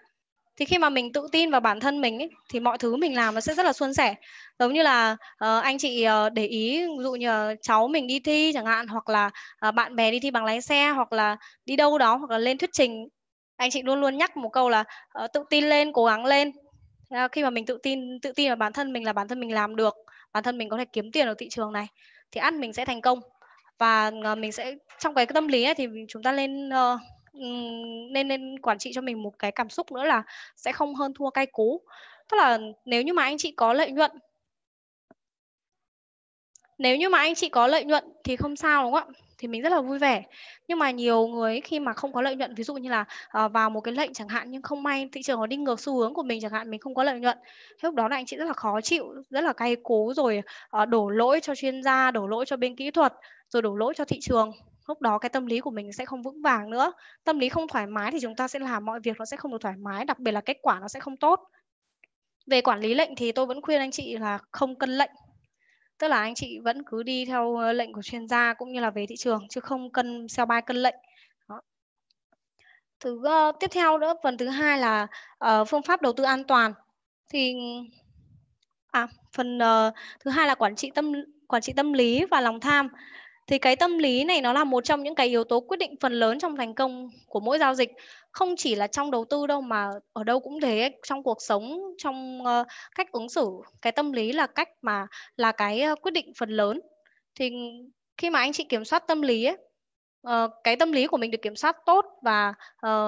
thì khi mà mình tự tin vào bản thân mình ấy, thì mọi thứ mình làm nó sẽ rất là suôn sẻ giống như là uh, anh chị uh, để ý ví dụ như cháu mình đi thi chẳng hạn hoặc là uh, bạn bè đi thi bằng lái xe hoặc là đi đâu đó hoặc là lên thuyết trình anh chị luôn luôn nhắc một câu là uh, tự tin lên cố gắng lên uh, khi mà mình tự tin tự tin vào bản thân mình là bản thân mình làm được bản thân mình có thể kiếm tiền ở thị trường này thì ăn mình sẽ thành công và ờ, mình sẽ trong cái tâm lý ấy, thì chúng ta nên ờ, nên nên quản trị cho mình một cái cảm xúc nữa là sẽ không hơn thua cay cú tức là nếu như mà anh chị có lợi nhuận nếu như mà anh chị có lợi nhuận thì không sao đúng không ạ thì mình rất là vui vẻ nhưng mà nhiều người khi mà không có lợi nhuận ví dụ như là ờ, vào một cái lệnh chẳng hạn nhưng không may thị trường nó đi ngược xu hướng của mình chẳng hạn mình không có lợi nhuận thế lúc đó là anh chị rất là khó chịu rất là cay cú rồi đổ lỗi cho chuyên gia đổ lỗi cho bên kỹ thuật rồi đổ lỗi cho thị trường lúc đó cái tâm lý của mình sẽ không vững vàng nữa tâm lý không thoải mái thì chúng ta sẽ làm mọi việc nó sẽ không được thoải mái đặc biệt là kết quả nó sẽ không tốt về quản lý lệnh thì tôi vẫn khuyên anh chị là không cân lệnh tức là anh chị vẫn cứ đi theo ờ, lệnh của chuyên gia cũng như là về thị trường chứ không cân sell buy cân lệnh đó. thứ uh, tiếp theo nữa phần thứ hai là uh, phương pháp đầu tư an toàn thì à phần uh, thứ hai là quản trị tâm quản trị tâm lý và lòng tham thì cái tâm lý này nó là một trong những cái yếu tố quyết định phần lớn trong thành công của mỗi giao dịch không chỉ là trong đầu tư đâu mà ở đâu cũng thế trong cuộc sống trong ờ, cách ứng xử cái tâm lý là cách mà là cái ờ, quyết định phần lớn thì khi mà anh chị kiểm soát tâm lý ấy, ờ, cái tâm lý của mình được kiểm soát tốt và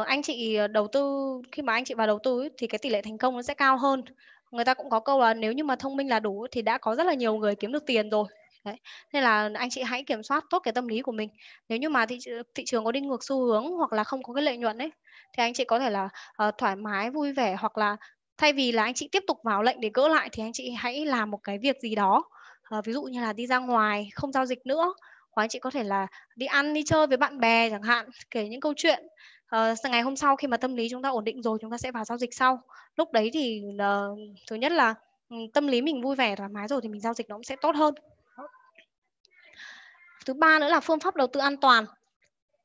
anh chị đầu tư khi mà anh chị vào đầu tư ấy, thì cái tỷ lệ thành công nó sẽ cao hơn người ta cũng có câu là nếu như mà thông minh là đủ thì đã có rất là nhiều người kiếm được tiền rồi Đấy. Thế là anh chị hãy kiểm soát tốt cái tâm lý của mình. Nếu như mà thị, thị trường có đi ngược xu hướng hoặc là không có cái lợi nhuận ấy thì anh chị có thể là uh, thoải mái vui vẻ hoặc là thay vì là anh chị tiếp tục vào lệnh để gỡ lại thì anh chị hãy làm một cái việc gì đó. Uh, ví dụ như là đi ra ngoài, không giao dịch nữa hoặc anh chị có thể là đi ăn đi chơi với bạn bè chẳng hạn kể những câu chuyện uh, ngày hôm sau khi mà tâm lý chúng ta ổn định rồi chúng ta sẽ vào giao dịch sau lúc đấy thì uh, thứ nhất là ừ, tâm lý mình vui vẻ thoải mái rồi thì mình giao dịch nó cũng sẽ tốt hơn thứ ba nữa là phương pháp đầu tư an toàn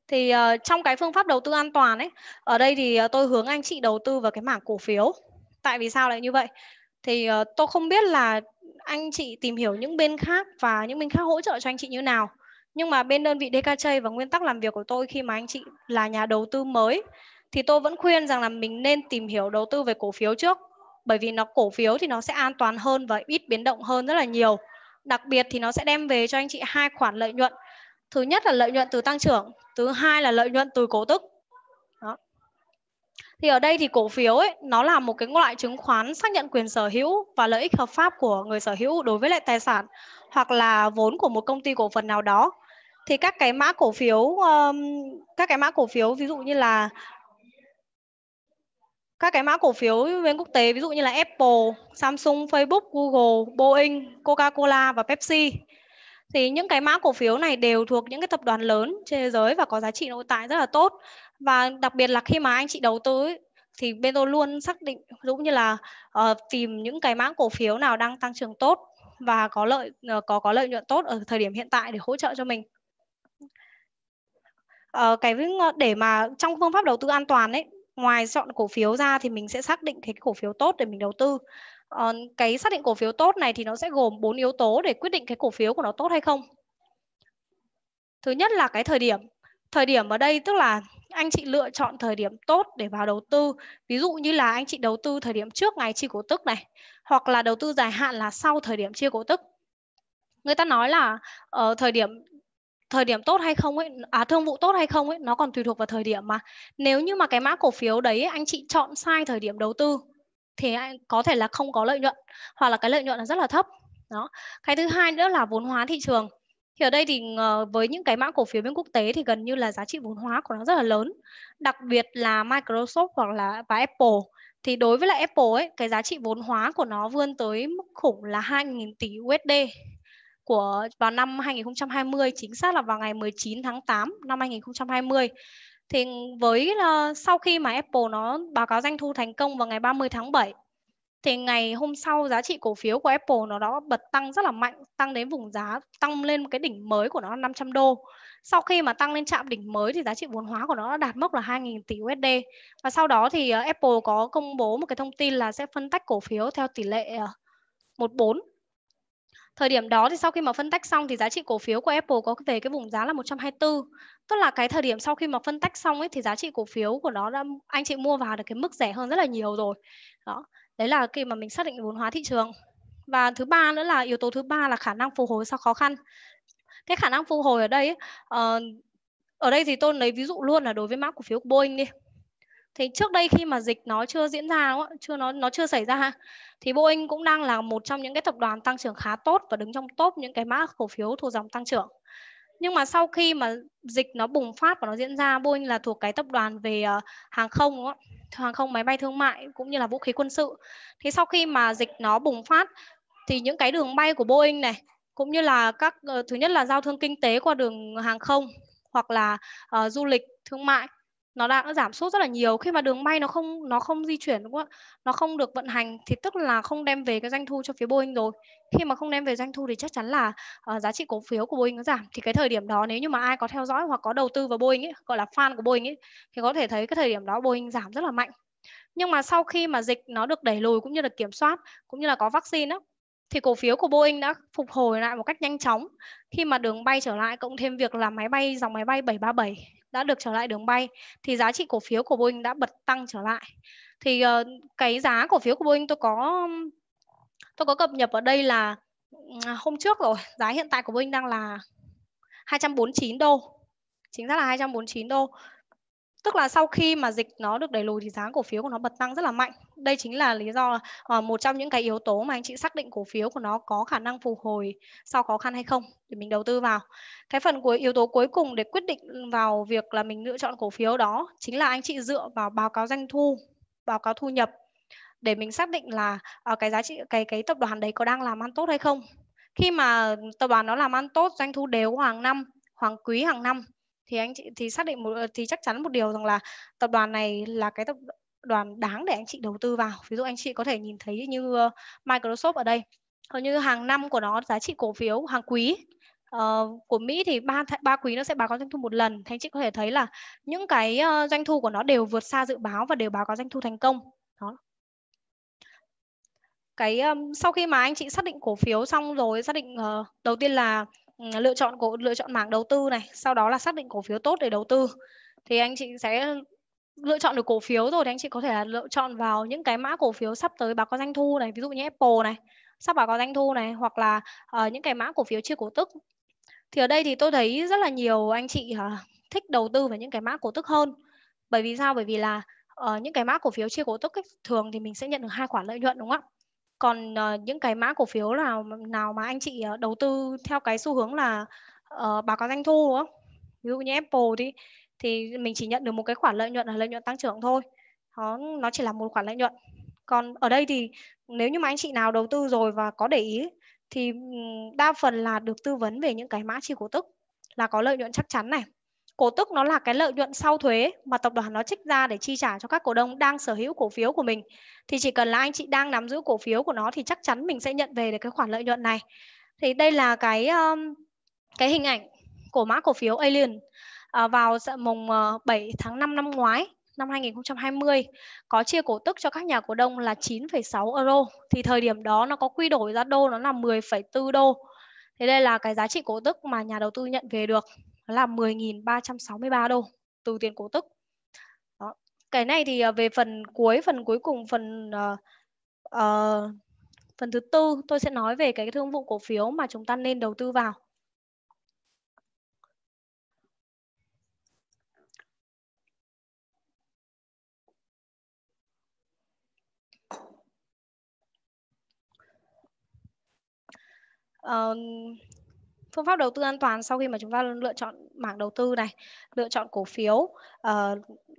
thì uh, trong cái phương pháp đầu tư an toàn ấy ở đây thì uh, tôi hướng anh chị đầu tư vào cái mảng cổ phiếu tại vì sao lại như vậy thì uh, tôi không biết là anh chị tìm hiểu những bên khác và những bên khác hỗ trợ cho anh chị như nào nhưng mà bên đơn vị DKJ và nguyên tắc làm việc của tôi khi mà anh chị là nhà đầu tư mới thì tôi vẫn khuyên rằng là mình nên tìm hiểu đầu tư về cổ phiếu trước bởi vì nó cổ phiếu thì nó sẽ an toàn hơn và ít biến động hơn rất là nhiều đặc biệt thì nó sẽ đem về cho anh chị hai khoản lợi nhuận thứ nhất là lợi nhuận từ tăng trưởng thứ hai là lợi nhuận từ cổ tức Đó. thì ở đây thì cổ phiếu ấy nó là một cái loại chứng khoán xác nhận quyền sở hữu và lợi ích hợp pháp của người sở hữu đối với lại tài sản hoặc là vốn của một công ty cổ phần nào đó thì các cái mã cổ phiếu um, các cái mã cổ phiếu ví dụ như là các cái mã cổ phiếu bên quốc tế ví dụ như là Apple, Samsung, Facebook, Google, Boeing, Coca-Cola và Pepsi. Thì những cái mã cổ phiếu này đều thuộc những cái tập đoàn lớn trên thế giới và có giá trị nội tại rất là tốt. Và đặc biệt là khi mà anh chị đầu tư ấy, thì bên tôi luôn xác định giống như là uh, tìm những cái mã cổ phiếu nào đang tăng trưởng tốt và có lợi uh, có có lợi nhuận tốt ở thời điểm hiện tại để hỗ trợ cho mình. Uh, cái để mà trong phương pháp đầu tư an toàn ấy ngoài chọn cổ phiếu ra thì mình sẽ xác định cái cổ phiếu tốt để mình đầu tư à, cái xác định cổ phiếu tốt này thì nó sẽ gồm bốn yếu tố để quyết định cái cổ phiếu của nó tốt hay không thứ nhất là cái thời điểm thời điểm ở đây tức là anh chị lựa chọn thời điểm tốt để vào đầu tư ví dụ như là anh chị đầu tư thời điểm trước ngày chi cổ tức này hoặc là đầu tư dài hạn là sau thời điểm chia cổ tức người ta nói là ở ờ, thời điểm thời điểm tốt hay không ấy à thương vụ tốt hay không ấy nó còn tùy thuộc vào thời điểm mà nếu như mà cái mã cổ phiếu đấy anh chị chọn sai thời điểm đầu tư thì có thể là không có lợi nhuận hoặc là cái lợi nhuận là rất là thấp đó cái thứ hai nữa là vốn hóa thị trường thì ở đây thì ờ, với những cái mã cổ phiếu bên quốc tế thì gần như là giá trị vốn hóa của nó rất là lớn đặc biệt là Microsoft hoặc là và Apple thì đối với lại Apple ấy cái giá trị vốn hóa của nó vươn tới mức khủng là 2.000 tỷ USD của vào năm 2020 chính xác là vào ngày 19 tháng 8 năm 2020 thì với là sau khi mà Apple nó báo cáo doanh thu thành công vào ngày 30 tháng 7 thì ngày hôm sau giá trị cổ phiếu của Apple nó đã bật tăng rất là mạnh, tăng đến vùng giá tăng lên cái đỉnh mới của nó là 500 đô. Sau khi mà tăng lên chạm đỉnh mới thì giá trị vốn hóa của nó đã đạt mốc là 2.000 tỷ USD. Và sau đó thì ờ, Apple có công bố một cái thông tin là sẽ phân tách cổ phiếu theo tỷ lệ 14 ờ, Thời điểm đó thì sau khi mà phân tách xong thì giá trị cổ phiếu của Apple có về cái vùng giá là 124. Tức là cái thời điểm sau khi mà phân tách xong ấy thì giá trị cổ phiếu của nó đã anh chị mua vào được cái mức rẻ hơn rất là nhiều rồi. Đó. Đấy là khi mà mình xác định vốn hóa thị trường. Và thứ ba nữa là yếu tố thứ ba là khả năng phục hồi sau khó khăn. Cái khả năng phục hồi ở đây ấy, uh, ở đây thì tôi lấy ví dụ luôn là đối với mã cổ phiếu của Boeing đi thì trước đây khi mà dịch nó chưa diễn ra đúng không? chưa nó nó chưa xảy ra ha. Thì Boeing cũng đang là một trong những cái tập đoàn tăng trưởng khá tốt và đứng trong top những cái mã cổ phiếu thuộc dòng tăng trưởng. Nhưng mà sau khi mà dịch nó bùng phát và nó diễn ra, Boeing là thuộc cái tập đoàn về ờ, hàng không đúng không? hàng không máy bay thương mại cũng như là vũ khí quân sự. Thì sau khi mà dịch nó bùng phát thì những cái đường bay của Boeing này cũng như là các ờ, thứ nhất là giao thương kinh tế qua đường hàng không hoặc là uh, du lịch thương mại nó đã giảm sút rất là nhiều khi mà đường bay nó không nó không di chuyển đúng không ạ nó không được vận hành thì tức là không đem về cái doanh thu cho phía Boeing rồi khi mà không đem về doanh thu thì chắc chắn là uh, giá trị cổ phiếu của Boeing nó giảm thì cái thời điểm đó nếu như mà ai có theo dõi hoặc có đầu tư vào Boeing ấy, gọi là fan của Boeing ấy, thì có thể thấy cái thời điểm đó Boeing giảm rất là mạnh nhưng mà sau khi mà dịch nó được đẩy lùi cũng như là kiểm soát cũng như là có vaccine á thì cổ phiếu của Boeing đã phục hồi lại một cách nhanh chóng khi mà đường bay trở lại cộng thêm việc là máy bay dòng máy bay 737 đã được trở lại đường bay thì giá trị cổ phiếu của Boeing đã bật tăng trở lại. Thì uh, cái giá cổ phiếu của Boeing tôi có tôi có cập nhật ở đây là ừ, hôm trước rồi, giá hiện tại của Boeing đang là 249 đô. Chính xác là 249 đô Tức là sau khi mà dịch nó được đẩy lùi thì giá cổ phiếu của nó bật tăng rất là mạnh. Đây chính là lý do uh, một trong những cái yếu tố mà anh chị xác định cổ phiếu của nó có khả năng phục hồi sau khó khăn hay không để mình đầu tư vào. Cái phần cuối yếu tố cuối cùng để quyết định vào việc là mình lựa chọn cổ phiếu đó chính là anh chị dựa vào báo cáo doanh thu, báo cáo thu nhập để mình xác định là uh, cái giá trị cái cái tập đoàn đấy có đang làm ăn tốt hay không khi mà tập đoàn nó làm ăn tốt doanh thu đều hàng năm hàng quý hàng năm thì anh chị thì xác định một ờ, thì chắc chắn một điều rằng là tập đoàn này là cái tập đoàn đáng để anh chị đầu tư vào ví dụ anh chị có thể nhìn thấy như ờ, Microsoft ở đây hầu ờ, như hàng năm của nó giá trị cổ phiếu hàng quý Uh, của Mỹ thì ba ba quý nó sẽ báo cáo doanh thu một lần. Thế anh chị có thể thấy là những cái uh, doanh thu của nó đều vượt xa dự báo và đều báo cáo doanh thu thành công. Đó. Cái um, sau khi mà anh chị xác định cổ phiếu xong rồi xác định uh, đầu tiên là lựa chọn cổ lựa chọn mảng đầu tư này sau đó là xác định cổ phiếu tốt để đầu tư thì anh chị sẽ lựa chọn được cổ phiếu rồi thì anh chị có thể là lựa chọn vào những cái mã cổ phiếu sắp tới báo có doanh thu này ví dụ như Apple này sắp báo có doanh thu này hoặc là uh, những cái mã cổ phiếu chưa cổ tức thì ở đây thì tôi thấy rất là nhiều anh chị uh, thích đầu tư vào những cái mã cổ tức hơn bởi vì sao bởi vì là uh, những cái mã cổ phiếu chưa cổ tức ấy, thường thì mình sẽ nhận được hai khoản lợi nhuận đúng không ạ còn uh, những cái mã cổ phiếu nào nào mà anh chị uh, đầu tư theo cái xu hướng là uh, báo cáo doanh thu đúng ví dụ như Apple thì thì mình chỉ nhận được một cái khoản lợi nhuận là lợi nhuận tăng trưởng thôi nó nó chỉ là một khoản lợi nhuận còn ở đây thì nếu như mà anh chị nào đầu tư rồi và có để ý thì đa phần là được tư vấn về những cái mã chi cổ tức là có lợi nhuận chắc chắn này Cổ tức nó là cái lợi nhuận sau thuế mà tập đoàn nó trích ra để chi trả cho các cổ đông đang sở hữu cổ phiếu của mình. Thì chỉ cần là anh chị đang nắm giữ cổ phiếu của nó thì chắc chắn mình sẽ nhận về được cái khoản lợi nhuận này. Thì đây là cái um, cái hình ảnh của mã cổ phiếu Alien à, vào mùng 7 ờ, tháng 5 năm ngoái năm 2020 có chia cổ tức cho các nhà cổ đông là 9,6 euro thì thời điểm đó nó có quy đổi ra đô nó là 10,4 đô. thì đây là cái giá trị cổ tức mà nhà đầu tư nhận về được là 10.363 đô từ tiền cổ tức. Đó. Cái này thì ờ, về phần cuối, phần cuối cùng, phần uh, uh, phần thứ tư tôi sẽ nói về cái thương vụ cổ phiếu mà chúng ta nên đầu tư vào. Uh, phương pháp đầu tư an toàn sau khi mà chúng ta lựa chọn mảng đầu tư này lựa chọn cổ phiếu uh,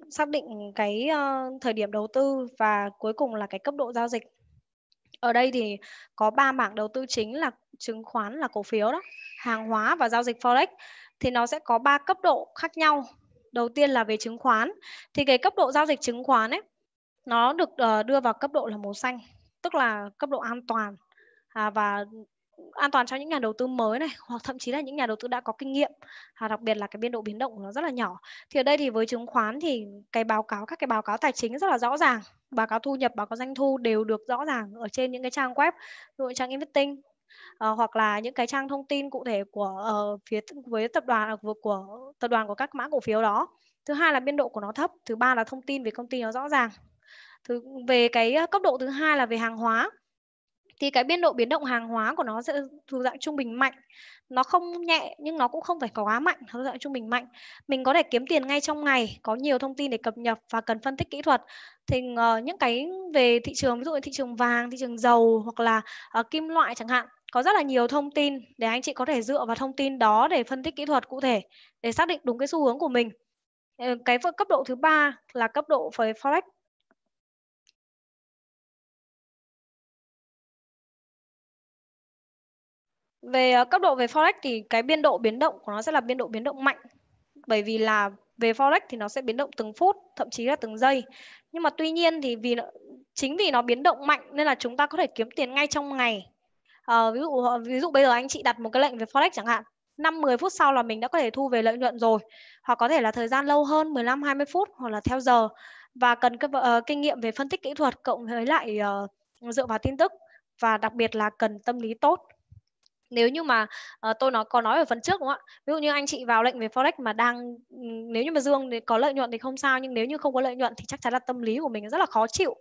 xác định cái uh, thời điểm đầu tư và cuối cùng là cái cấp độ giao dịch ở đây thì có ba mảng đầu tư chính là chứng khoán là cổ phiếu đó hàng hóa và giao dịch forex thì nó sẽ có ba cấp độ khác nhau đầu tiên là về chứng khoán thì cái cấp độ giao dịch chứng khoán ấy nó được ờ, đưa vào cấp độ là màu xanh tức là cấp độ an toàn à, và an toàn cho những nhà đầu tư mới này hoặc thậm chí là những nhà đầu tư đã có kinh nghiệm và đặc biệt là cái biên độ biến động của nó rất là nhỏ thì ở đây thì với chứng khoán thì cái báo cáo các cái báo cáo tài chính rất là rõ ràng báo cáo thu nhập báo cáo doanh thu đều được rõ ràng ở trên những cái trang web ví trang investing uh, ờ, hoặc là những cái trang thông tin cụ thể của uh, phía với tập đoàn của, ờ, của tập đoàn của các mã cổ phiếu đó thứ hai là biên độ của nó thấp thứ ba là thông tin về công ty nó rõ ràng thứ về cái cấp độ thứ hai là về hàng hóa thì cái biên độ biến động hàng hóa của nó sẽ thuộc dạng trung bình mạnh nó không nhẹ nhưng nó cũng không phải quá mạnh nó dạng trung bình mạnh mình có thể kiếm tiền ngay trong ngày có nhiều thông tin để cập nhật và cần phân tích kỹ thuật thì uh, những cái về thị trường ví dụ như thị trường vàng thị trường dầu hoặc là uh, kim loại chẳng hạn có rất là nhiều thông tin để anh chị có thể dựa vào thông tin đó để phân tích kỹ thuật cụ thể để xác định đúng cái xu hướng của mình ờ, cái cấp độ thứ ba là cấp độ với forex về ờ, cấp độ về forex thì cái biên độ biến động của nó sẽ là biên độ biến động mạnh bởi vì là về forex thì nó sẽ biến động từng phút thậm chí là từng giây nhưng mà tuy nhiên thì vì chính vì nó biến động mạnh nên là chúng ta có thể kiếm tiền ngay trong ngày à, ví dụ ờ, ví dụ bây giờ anh chị đặt một cái lệnh về forex chẳng hạn 5 10 phút sau là mình đã có thể thu về lợi nhuận rồi hoặc có thể là thời gian lâu hơn 15 20 phút hoặc là theo giờ và cần cái, uh, kinh nghiệm về phân tích kỹ thuật cộng với lại uh, dựa vào tin tức và đặc biệt là cần tâm lý tốt nếu như mà uh, tôi nói có nói ở phần trước đúng không ạ ví dụ như anh chị vào lệnh về forex mà đang ừ, nếu như mà dương có lợi nhuận thì không sao nhưng nếu như không có lợi nhuận thì chắc chắn là tâm lý của mình rất là khó chịu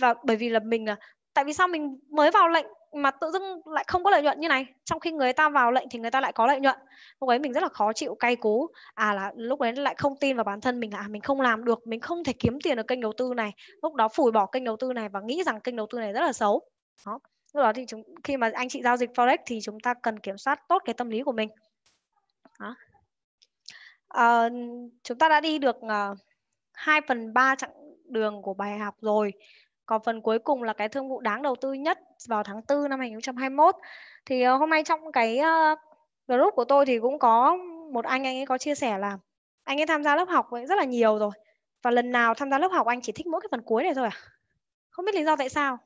và bởi vì là mình là tại vì sao mình mới vào lệnh mà tự dưng lại không có lợi nhuận như này trong khi người ta vào lệnh thì người ta lại có lợi nhuận lúc ấy mình rất là khó chịu cay cú à là lúc đấy lại không tin vào bản thân mình là à, mình không làm được mình không thể kiếm tiền ở kênh đầu tư này lúc đó phủi bỏ kênh đầu tư này và nghĩ rằng kênh đầu tư này rất là xấu đó lúc đó thì chúng khi mà anh chị giao dịch forex thì chúng ta cần kiểm soát tốt cái tâm lý của mình đó. À, chúng ta đã đi được uh, ờ, 2 phần 3 chặng đường của bài học rồi còn phần cuối cùng là cái thương vụ đáng đầu tư nhất vào tháng 4 năm 2021 thì uh, hôm nay trong cái uh, group của tôi thì cũng có một anh anh ấy có chia sẻ là anh ấy tham gia lớp học rất là nhiều rồi và lần nào tham gia lớp học anh chỉ thích mỗi cái phần cuối này thôi à không biết lý do tại sao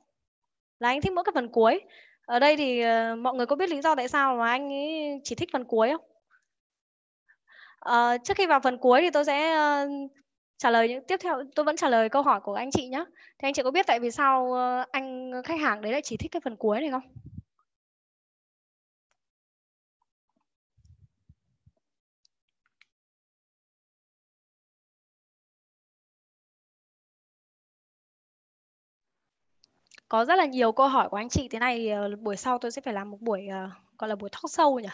là anh thích mỗi cái phần cuối ở đây thì uh, mọi người có biết lý do tại sao mà anh ấy chỉ thích phần cuối không uh, trước khi vào phần cuối thì tôi sẽ uh, trả lời những tiếp theo tôi vẫn trả lời câu hỏi của anh chị nhé thì anh chị có biết tại vì sao anh khách hàng đấy lại chỉ thích cái phần cuối này không có rất là nhiều câu hỏi của anh chị thế này ờ, buổi sau tôi sẽ phải làm một buổi ờ, gọi là buổi talk sâu nhỉ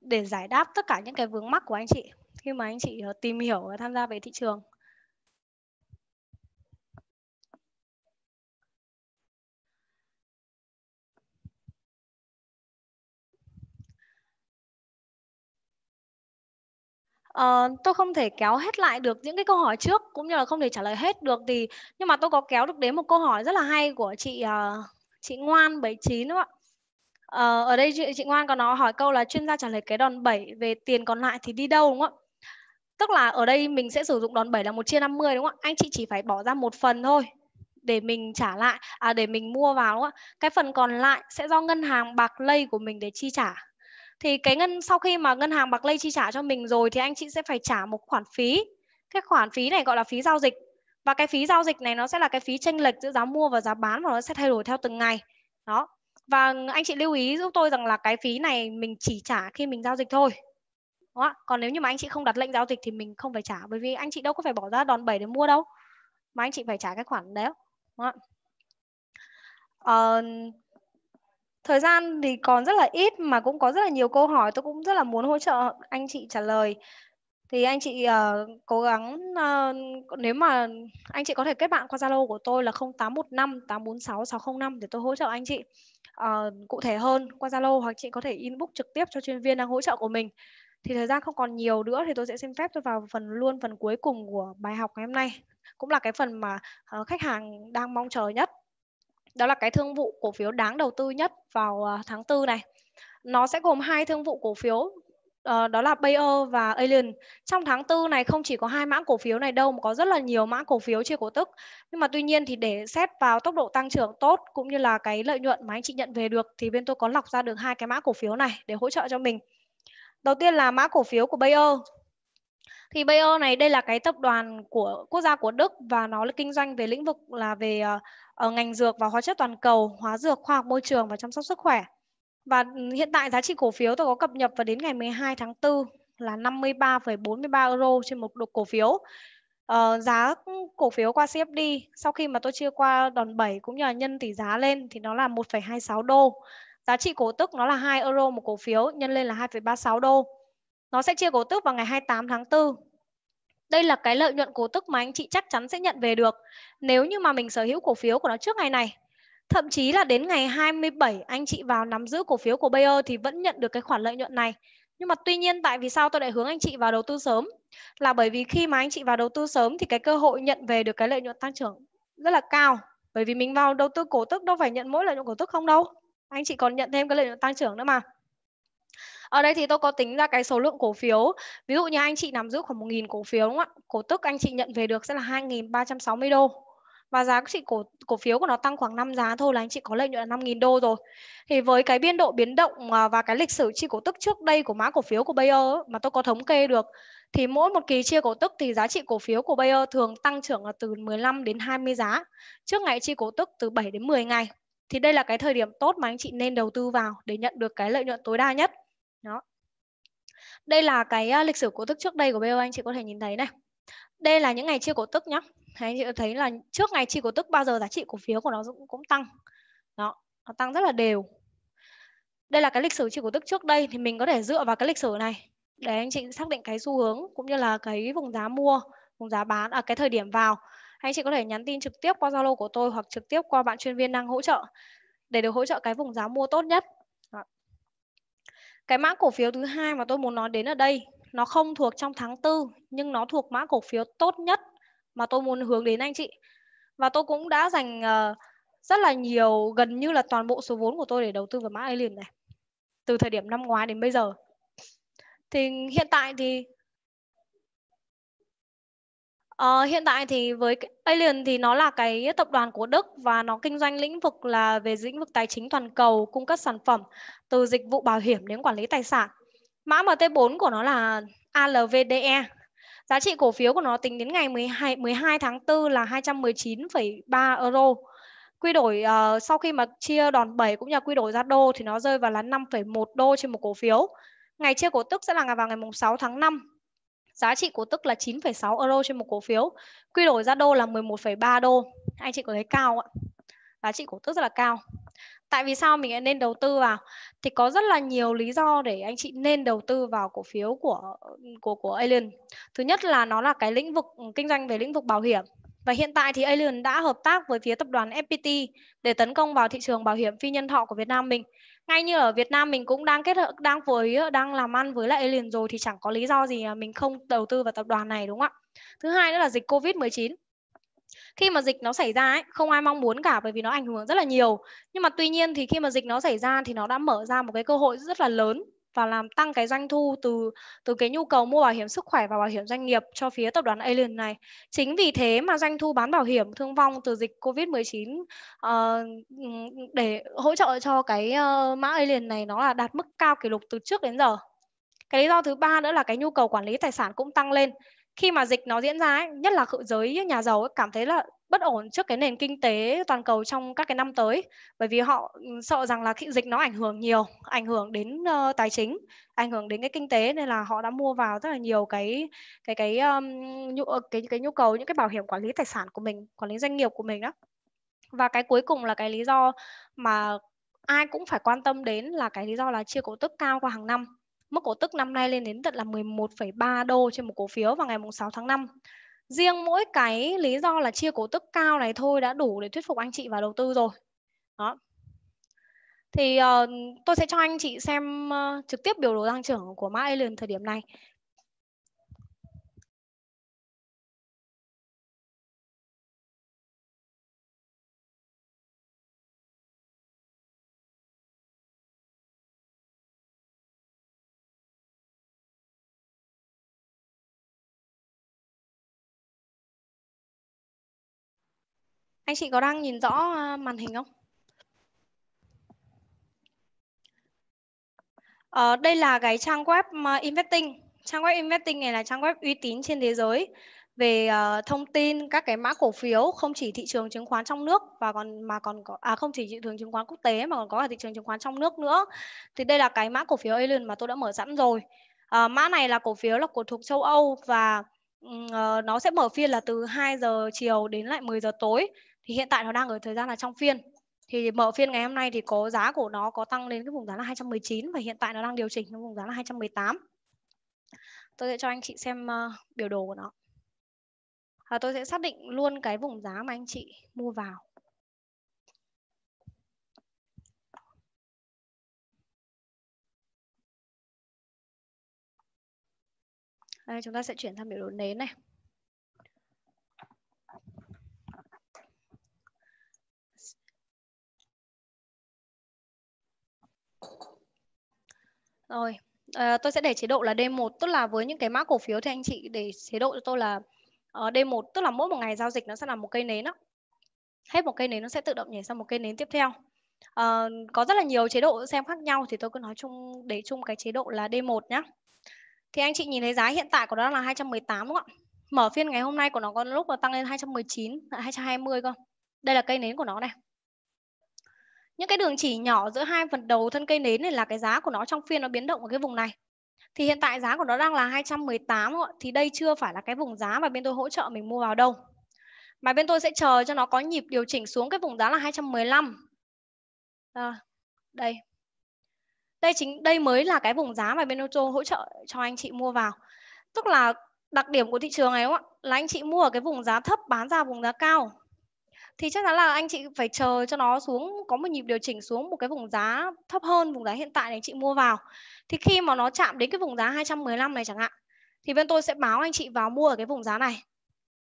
để giải đáp tất cả những cái vướng mắc của anh chị khi mà anh chị ờ, tìm hiểu và tham gia về thị trường uh, tôi không thể kéo hết lại được những cái câu hỏi trước cũng như là không thể trả lời hết được thì nhưng mà tôi có kéo được đến một câu hỏi rất là hay của chị uh, chị ngoan 79 đúng không ạ Ờ, ở đây chị, chị Ngoan có nó hỏi câu là chuyên gia trả lời cái đòn 7 về tiền còn lại thì đi đâu đúng không ạ? Tức là ở đây mình sẽ sử dụng đòn 7 là một chia 50 đúng không ạ? Anh chị chỉ phải bỏ ra một phần thôi để mình trả lại, à để mình mua vào đúng không ạ? Cái phần còn lại sẽ do ngân hàng bạc lây của mình để chi trả thì cái ngân sau khi mà ngân hàng bạc lây chi trả cho mình rồi thì anh chị sẽ phải trả một khoản phí cái khoản phí này gọi là phí giao dịch và cái phí giao dịch này nó sẽ là cái phí tranh lệch giữa giá mua và giá bán và nó sẽ thay đổi theo từng ngày đó và anh chị lưu ý giúp tôi rằng là cái phí này mình chỉ trả khi mình giao dịch thôi đúng còn nếu như mà anh chị không đặt lệnh giao dịch thì mình không phải trả bởi vì anh chị đâu có phải bỏ ra đòn bẩy để mua đâu mà anh chị phải trả cái khoản đấy đúng Uh, thời gian thì còn rất là ít mà cũng có rất là nhiều câu hỏi tôi cũng rất là muốn hỗ trợ anh chị trả lời thì anh chị uh, cố gắng uh, nếu mà anh chị có thể kết bạn qua Zalo của tôi là 0815 846 605 để tôi hỗ trợ anh chị uh, cụ thể hơn qua Zalo hoặc chị có thể inbox trực tiếp cho chuyên viên đang hỗ trợ của mình. Thì thời gian không còn nhiều nữa thì tôi sẽ xin phép tôi vào phần luôn phần cuối cùng của bài học ngày hôm nay cũng là cái phần mà uh, khách hàng đang mong chờ nhất đó là cái thương vụ cổ phiếu đáng đầu tư nhất vào ờ, tháng 4 này. Nó sẽ gồm hai thương vụ cổ phiếu ờ, đó là Bayer và Alien. Trong tháng 4 này không chỉ có hai mã cổ phiếu này đâu mà có rất là nhiều mã cổ phiếu chưa cổ tức. Nhưng mà tuy nhiên thì để xét vào tốc độ tăng trưởng tốt cũng như là cái lợi nhuận mà anh chị nhận về được thì bên tôi có lọc ra được hai cái mã cổ phiếu này để hỗ trợ cho mình. Đầu tiên là mã cổ phiếu của Bayer. Thì Bayer này đây là cái tập đoàn của quốc gia của Đức và nó là kinh doanh về lĩnh vực là về ờ, ở ờ, ngành dược và hóa chất toàn cầu, hóa dược, khoa học môi trường và chăm sóc sức khỏe. Và ừ, hiện tại giá trị cổ phiếu tôi có cập nhật vào đến ngày 12 tháng 4 là 53,43 euro trên một độc cổ phiếu. Uh, giá cổ phiếu qua CFD sau khi mà tôi chia qua đòn 7 cũng như là nhân tỷ giá lên thì nó là 1,26 đô. Giá trị cổ tức nó là 2 euro một cổ phiếu nhân lên là 2,36 đô. Nó sẽ chia cổ tức vào ngày 28 tháng 4 đây là cái lợi nhuận cổ tức mà anh chị chắc chắn sẽ nhận về được nếu như mà mình sở hữu cổ phiếu của nó trước ngày này. Thậm chí là đến ngày 27 anh chị vào nắm giữ cổ phiếu của Bayer thì vẫn nhận được cái khoản lợi nhuận này. Nhưng mà tuy nhiên tại vì sao tôi lại hướng anh chị vào đầu tư sớm? Là bởi vì khi mà anh chị vào đầu tư sớm thì cái cơ hội nhận về được cái lợi nhuận tăng trưởng rất là cao. Bởi vì mình vào đầu tư cổ tức đâu phải nhận mỗi lợi nhuận cổ tức không đâu. Anh chị còn nhận thêm cái lợi nhuận tăng trưởng nữa mà ở đây thì tôi có tính ra cái số lượng cổ phiếu ví dụ như anh chị nắm giữ khoảng 1.000 cổ phiếu đúng không ạ cổ tức anh chị nhận về được sẽ là 2.360 đô và giá trị cổ cổ phiếu của nó tăng khoảng 5 giá thôi là anh chị có lợi nhuận là 5.000 đô rồi. Thì với cái biên độ biến động à, và cái lịch sử chi cổ tức trước đây của mã cổ phiếu của Bayer mà tôi có thống kê được thì mỗi một kỳ chia cổ tức thì giá trị cổ phiếu của Bayer thường tăng trưởng là từ 15 đến 20 giá trước ngày chi cổ tức từ 7 đến 10 ngày. Thì đây là cái thời điểm tốt mà anh chị nên đầu tư vào để nhận được cái lợi nhuận tối đa nhất đó đây là cái à, lịch sử cổ tức trước đây của BO anh chị có thể nhìn thấy này đây là những ngày chia cổ tức nhá anh chị thấy là trước ngày chia cổ tức bao giờ giá trị cổ phiếu của nó cũng cũng tăng đó nó tăng rất là đều đây là cái lịch sử chia cổ tức trước đây thì mình có thể dựa vào cái lịch sử này để anh chị xác định cái xu hướng cũng như là cái vùng giá mua vùng giá bán ở à, cái thời điểm vào anh chị có thể nhắn tin trực tiếp qua zalo của tôi hoặc trực tiếp qua bạn chuyên viên đang hỗ trợ để được hỗ trợ cái vùng giá mua tốt nhất cái mã cổ phiếu thứ hai mà tôi muốn nói đến ở đây, nó không thuộc trong tháng tư nhưng nó thuộc mã cổ phiếu tốt nhất mà tôi muốn hướng đến anh chị. Và tôi cũng đã dành uh, rất là nhiều gần như là toàn bộ số vốn của tôi để đầu tư vào mã Alien này từ thời điểm năm ngoái đến bây giờ thì hiện tại thì Ờ, hiện tại thì với Alien thì nó là cái tập đoàn của Đức và nó kinh doanh lĩnh vực là về lĩnh vực tài chính toàn cầu, cung cấp sản phẩm từ dịch vụ bảo hiểm đến quản lý tài sản. Mã MT4 của nó là ALVDE. Giá trị cổ phiếu của nó tính đến ngày 12, 12 tháng 4 là 219,3 euro. Quy đổi uh, sau khi mà chia đòn 7 cũng như quy đổi ra đô thì nó rơi vào là 5,1 đô trên một cổ phiếu. Ngày chia cổ tức sẽ là vào ngày 6 tháng 5 giá trị cổ tức là 9,6 euro trên một cổ phiếu quy đổi ra đô là 11,3 đô anh chị có thấy cao không ạ giá trị cổ tức rất là cao tại vì sao mình nên đầu tư vào thì có rất là nhiều lý do để anh chị nên đầu tư vào cổ phiếu của của của Alien thứ nhất là nó là cái lĩnh vực ừ, kinh doanh về lĩnh vực bảo hiểm và hiện tại thì Alien đã hợp tác với phía tập đoàn FPT để tấn công vào thị trường bảo hiểm phi nhân thọ của Việt Nam mình ngay như ở Việt Nam mình cũng đang kết hợp đang với ờ, đang làm ăn với lại Alien rồi thì chẳng có lý do gì mình không đầu tư vào tập đoàn này đúng không ạ? Thứ hai nữa là dịch Covid-19 khi mà dịch nó xảy ra ấy, không ai mong muốn cả bởi vì nó ảnh hưởng rất là nhiều nhưng mà tuy nhiên thì khi mà dịch nó xảy ra thì nó đã mở ra một cái cơ hội rất là lớn và làm tăng cái doanh thu từ từ cái nhu cầu mua bảo hiểm sức khỏe và bảo hiểm doanh nghiệp cho phía tập đoàn Alien này. Chính vì thế mà doanh thu bán bảo hiểm thương vong từ dịch Covid-19 uh, ờ, để hỗ trợ cho cái uh, mã Alien này nó là đạt mức cao kỷ lục từ trước đến giờ. Cái lý do thứ ba nữa là cái nhu cầu quản lý tài sản cũng tăng lên khi mà dịch nó diễn ra ấy, nhất là giới nhà giàu ấy, cảm thấy là bất ổn trước cái nền kinh tế toàn cầu trong các cái năm tới bởi vì họ ừ, sợ rằng là khi dịch nó ảnh hưởng nhiều ảnh hưởng đến uh, tài chính ảnh hưởng đến cái kinh tế nên là họ đã mua vào rất là nhiều cái cái cái um, nhu, ờ, cái cái nhu cầu những cái bảo hiểm quản lý tài sản của mình quản lý doanh nghiệp của mình đó và cái cuối cùng là cái lý do mà ai cũng phải quan tâm đến là cái lý do là chia cổ tức cao qua hàng năm Mức cổ tức năm nay lên đến tận là 11,3 đô trên một cổ phiếu vào ngày 6 tháng 5. Riêng mỗi cái lý do là chia cổ tức cao này thôi đã đủ để thuyết phục anh chị vào đầu tư rồi. Đó. Thì uh, tôi sẽ cho anh chị xem uh, trực tiếp biểu đồ tăng trưởng của mã Alien thời điểm này. Anh chị có đang nhìn rõ à, màn hình không? À, đây là cái trang web investing. Trang web investing này là trang web uy tín trên thế giới về uh, thông tin các cái mã cổ phiếu không chỉ thị trường chứng khoán trong nước và còn mà còn có à không chỉ thị trường chứng khoán quốc tế mà còn có cả thị trường chứng khoán trong nước nữa. Thì đây là cái mã cổ phiếu Elon mà tôi đã mở sẵn rồi. Uh, mã này là cổ phiếu là của thuộc châu Âu và uh, nó sẽ mở phiên là từ 2 giờ chiều đến lại 10 giờ tối thì hiện tại nó đang ở thời gian là trong phiên thì mở phiên ngày hôm nay thì có giá của nó có tăng lên cái vùng giá là 219 và hiện tại nó đang điều chỉnh trong vùng giá là 218 tôi sẽ cho anh chị xem uh, biểu đồ của nó và tôi sẽ xác định luôn cái vùng giá mà anh chị mua vào Đây, chúng ta sẽ chuyển sang biểu đồ nến này. Rồi, à, tôi sẽ để chế độ là D1 tức là với những cái mã cổ phiếu thì anh chị để chế độ cho tôi là uh, ờ, D1 tức là mỗi một ngày giao dịch nó sẽ là một cây nến đó. Hết một cây nến nó sẽ tự động nhảy sang một cây nến tiếp theo. À, có rất là nhiều chế độ xem khác nhau thì tôi cứ nói chung để chung cái chế độ là D1 nhá. Thì anh chị nhìn thấy giá hiện tại của nó là 218 đúng không ạ? Mở phiên ngày hôm nay của nó có lúc nó tăng lên 219, 220 cơ. Đây là cây nến của nó này. Những cái đường chỉ nhỏ giữa hai phần đầu thân cây nến này là cái giá của nó trong phiên nó biến động ở cái vùng này. Thì hiện tại giá của nó đang là 218 ạ. Thì đây chưa phải là cái vùng giá mà bên tôi hỗ trợ mình mua vào đâu. Mà bên tôi sẽ chờ cho nó có nhịp điều chỉnh xuống cái vùng giá là 215. À, đây. Đây chính đây mới là cái vùng giá mà bên tôi hỗ trợ cho anh chị mua vào. Tức là đặc điểm của thị trường này đúng không ạ? Là anh chị mua ở cái vùng giá thấp bán ra vùng giá cao thì chắc chắn là anh chị phải chờ cho nó xuống có một nhịp điều chỉnh xuống một cái vùng giá thấp hơn vùng giá hiện tại này chị mua vào thì khi mà nó chạm đến cái vùng giá 215 này chẳng hạn thì bên tôi sẽ báo anh chị vào mua ở cái vùng giá này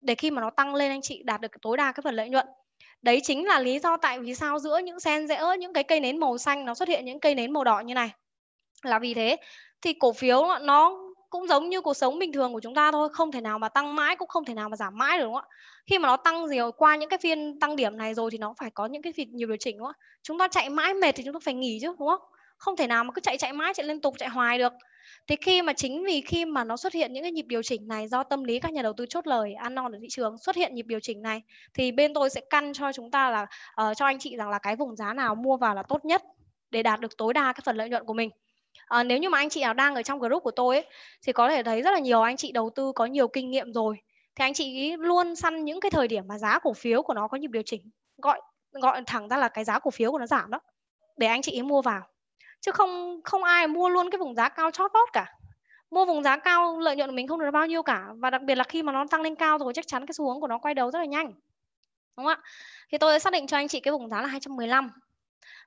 để khi mà nó tăng lên anh chị đạt được tối đa cái phần lợi nhuận đấy chính là lý do tại vì sao giữa những sen rẽ những cái cây nến màu xanh nó xuất hiện những cây nến màu đỏ như này là vì thế thì cổ phiếu nó cũng giống như cuộc sống bình thường của chúng ta thôi không thể nào mà tăng mãi cũng không thể nào mà giảm mãi được đúng không ạ khi mà nó tăng gì rồi qua những cái phiên tăng điểm này rồi thì nó phải có những cái việc nhiều điều chỉnh đúng không ạ chúng ta chạy mãi mệt thì chúng ta phải nghỉ chứ đúng không không thể nào mà cứ chạy chạy mãi chạy liên tục chạy hoài được thế khi mà chính vì khi mà nó xuất hiện những cái nhịp điều chỉnh này do tâm lý các nhà đầu tư chốt lời ăn non ở thị trường xuất hiện nhịp điều chỉnh này thì bên tôi sẽ căn cho chúng ta là uh, cho anh chị rằng là cái vùng giá nào mua vào là tốt nhất để đạt được tối đa cái phần lợi nhuận của mình à, nếu như mà anh chị nào đang ở trong group của tôi ấy, thì có thể thấy rất là nhiều anh chị đầu tư có nhiều kinh nghiệm rồi thì anh chị luôn săn những cái thời điểm mà giá cổ phiếu của nó có nhịp điều chỉnh gọi gọi thẳng ra là cái giá cổ phiếu của nó giảm đó để anh chị ấy mua vào chứ không không ai mua luôn cái vùng giá cao chót vót cả mua vùng giá cao lợi nhuận của mình không được bao nhiêu cả và đặc biệt là khi mà nó tăng lên cao rồi chắc chắn cái xu hướng của nó quay đầu rất là nhanh đúng không ạ thì tôi xác định cho anh chị cái vùng giá là 215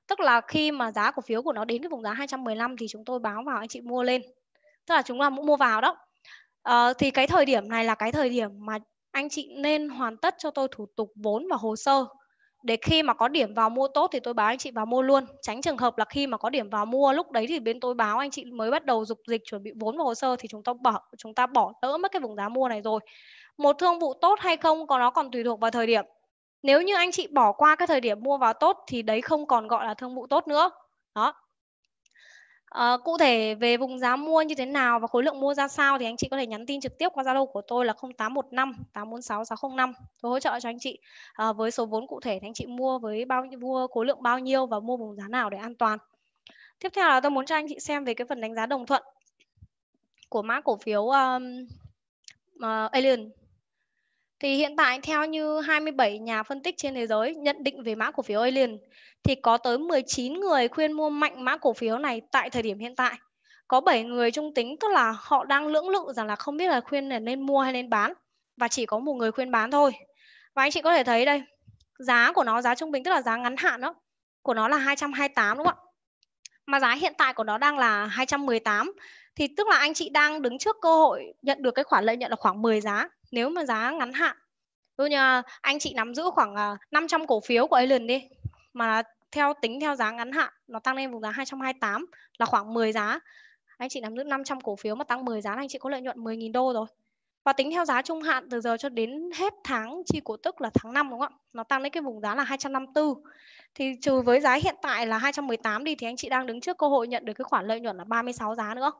Tức là khi mà giá cổ phiếu của nó đến cái vùng giá 215 thì chúng tôi báo vào anh chị mua lên. Tức là chúng ta cũng mua vào đó. À, thì cái thời điểm này là cái thời điểm mà anh chị nên hoàn tất cho tôi thủ tục vốn và hồ sơ để khi mà có điểm vào mua tốt thì tôi báo anh chị vào mua luôn tránh trường hợp là khi mà có điểm vào mua lúc đấy thì bên tôi báo anh chị mới bắt đầu dục dịch chuẩn bị vốn và hồ sơ thì chúng ta bỏ chúng ta bỏ lỡ mất cái vùng giá mua này rồi một thương vụ tốt hay không có nó còn tùy thuộc vào thời điểm nếu như anh chị bỏ qua các thời điểm mua vào tốt thì đấy không còn gọi là thương vụ tốt nữa đó à, cụ thể về vùng giá mua như thế nào và khối lượng mua ra sao thì anh chị có thể nhắn tin trực tiếp qua zalo của tôi là 0815 846 605 tôi hỗ trợ cho anh chị à, với số vốn cụ thể thì anh chị mua với bao nhiêu mua khối lượng bao nhiêu và mua vùng giá nào để an toàn tiếp theo là tôi muốn cho anh chị xem về cái phần đánh giá đồng thuận của mã cổ phiếu um, uh, ờ, Alien thì hiện tại theo như 27 nhà phân tích trên thế giới nhận định về mã cổ phiếu Alien thì có tới 19 người khuyên mua mạnh mã cổ phiếu này tại thời điểm hiện tại. Có 7 người trung tính tức là họ đang lưỡng lự rằng là không biết là khuyên là nên mua hay nên bán và chỉ có một người khuyên bán thôi. Và anh chị có thể thấy đây, giá của nó giá trung bình tức là giá ngắn hạn đó của nó là 228 đúng không ạ? Mà giá hiện tại của nó đang là 218 thì tức là anh chị đang đứng trước cơ hội nhận được cái khoản lợi nhuận là khoảng 10 giá nếu mà giá ngắn hạn tôi như à, anh chị nắm giữ khoảng 500 à, cổ phiếu của Alien đi mà theo tính theo giá ngắn hạn nó tăng lên vùng giá 228 là khoảng 10 giá. Anh chị nắm giữ 500 cổ phiếu mà tăng 10 giá là anh chị có lợi nhuận 10.000 đô rồi. Và tính theo giá trung hạn từ giờ cho đến hết tháng chi cổ tức là tháng 5 đúng không ạ? Nó tăng đến cái vùng giá là 254. Thì trừ với giá hiện tại là 218 đi thì anh chị đang đứng trước cơ hội nhận được cái khoản lợi nhuận là 36 giá nữa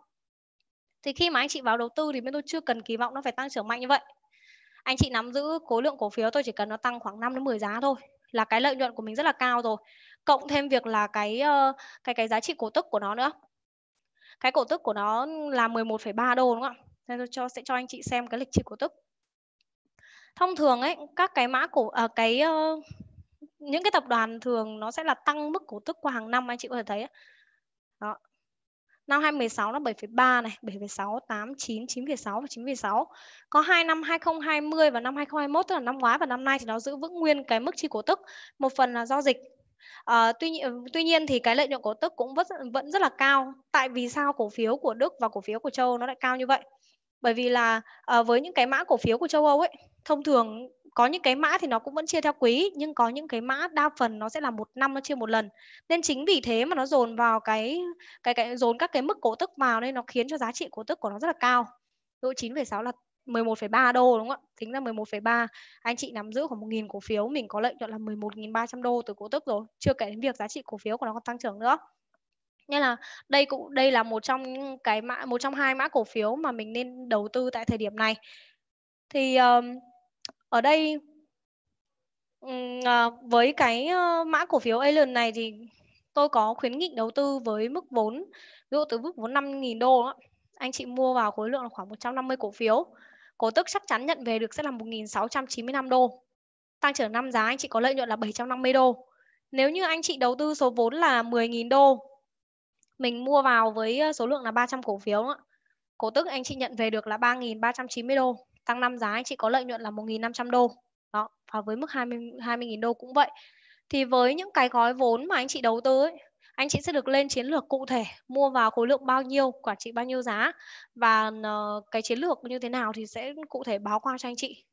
thì khi mà anh chị vào đầu tư thì bên tôi chưa cần kỳ vọng nó phải tăng trưởng mạnh như vậy anh chị nắm giữ khối lượng cổ phiếu tôi chỉ cần nó tăng khoảng 5 đến 10 giá thôi là cái lợi nhuận của mình rất là cao rồi cộng thêm việc là cái ờ, cái cái giá trị cổ tức của nó nữa cái cổ tức của nó là 11,3 đô đúng không ạ nên tôi cho sẽ cho anh chị xem cái lịch trị cổ tức thông thường ấy các cái mã cổ à, cái ờ, những cái tập đoàn thường nó sẽ là tăng mức cổ tức qua hàng năm anh chị có thể thấy đó Năm 2016 nó 7,3 này, 7,6, 8, 9, 9,6 và 9,6. Có hai năm 2020 và năm 2021 tức là năm ngoái và năm nay thì nó giữ vững nguyên cái mức chi cổ tức. Một phần là do dịch, À, tuy nhiên ừ, tuy nhiên thì cái lợi nhuận cổ tức cũng vẫn vẫn rất là cao. Tại vì sao cổ phiếu của Đức và cổ phiếu của châu Âu nó lại cao như vậy? Bởi vì là à, với những cái mã cổ phiếu của châu Âu ấy, thông thường có những cái mã thì nó cũng vẫn chia theo quý nhưng có những cái mã đa phần nó sẽ là một năm nó chia một lần nên chính vì thế mà nó dồn vào cái cái cái dồn các cái mức cổ tức vào nên nó khiến cho giá trị cổ tức của nó rất là cao độ 9,6 là 11,3 đô đúng không ạ? Tính ra 11,3 anh chị nắm giữ khoảng 1.000 cổ phiếu mình có lợi nhuận là 11.300 đô từ cổ tức rồi, chưa kể đến việc giá trị cổ phiếu của nó còn tăng trưởng nữa. Nên là đây cũng đây là một trong cái mã một trong hai mã cổ phiếu mà mình nên đầu tư tại thời điểm này. Thì um, ở đây à, với cái ờ, mã cổ phiếu Alien này thì tôi có khuyến nghị đầu tư với mức vốn ví dụ từ mức vốn 5.000 đô anh chị mua vào khối lượng là khoảng 150 cổ phiếu cổ tức chắc chắn nhận về được sẽ là 1.695 đô tăng trưởng năm giá anh chị có lợi nhuận là 750 đô nếu như anh chị đầu tư số vốn là 10.000 đô mình mua vào với ờ, số lượng là 300 cổ phiếu cổ tức anh chị nhận về được là 3.390 đô tăng năm giá anh chị có lợi nhuận là 1.500 đô. Đó, và với mức 20 20.000 đô cũng vậy. Thì với những cái gói vốn mà anh chị đầu tư ấy, anh chị sẽ được lên chiến lược cụ thể mua vào khối lượng bao nhiêu quản trị bao nhiêu giá và ờ, cái chiến lược như thế nào thì sẽ cụ thể báo qua cho anh chị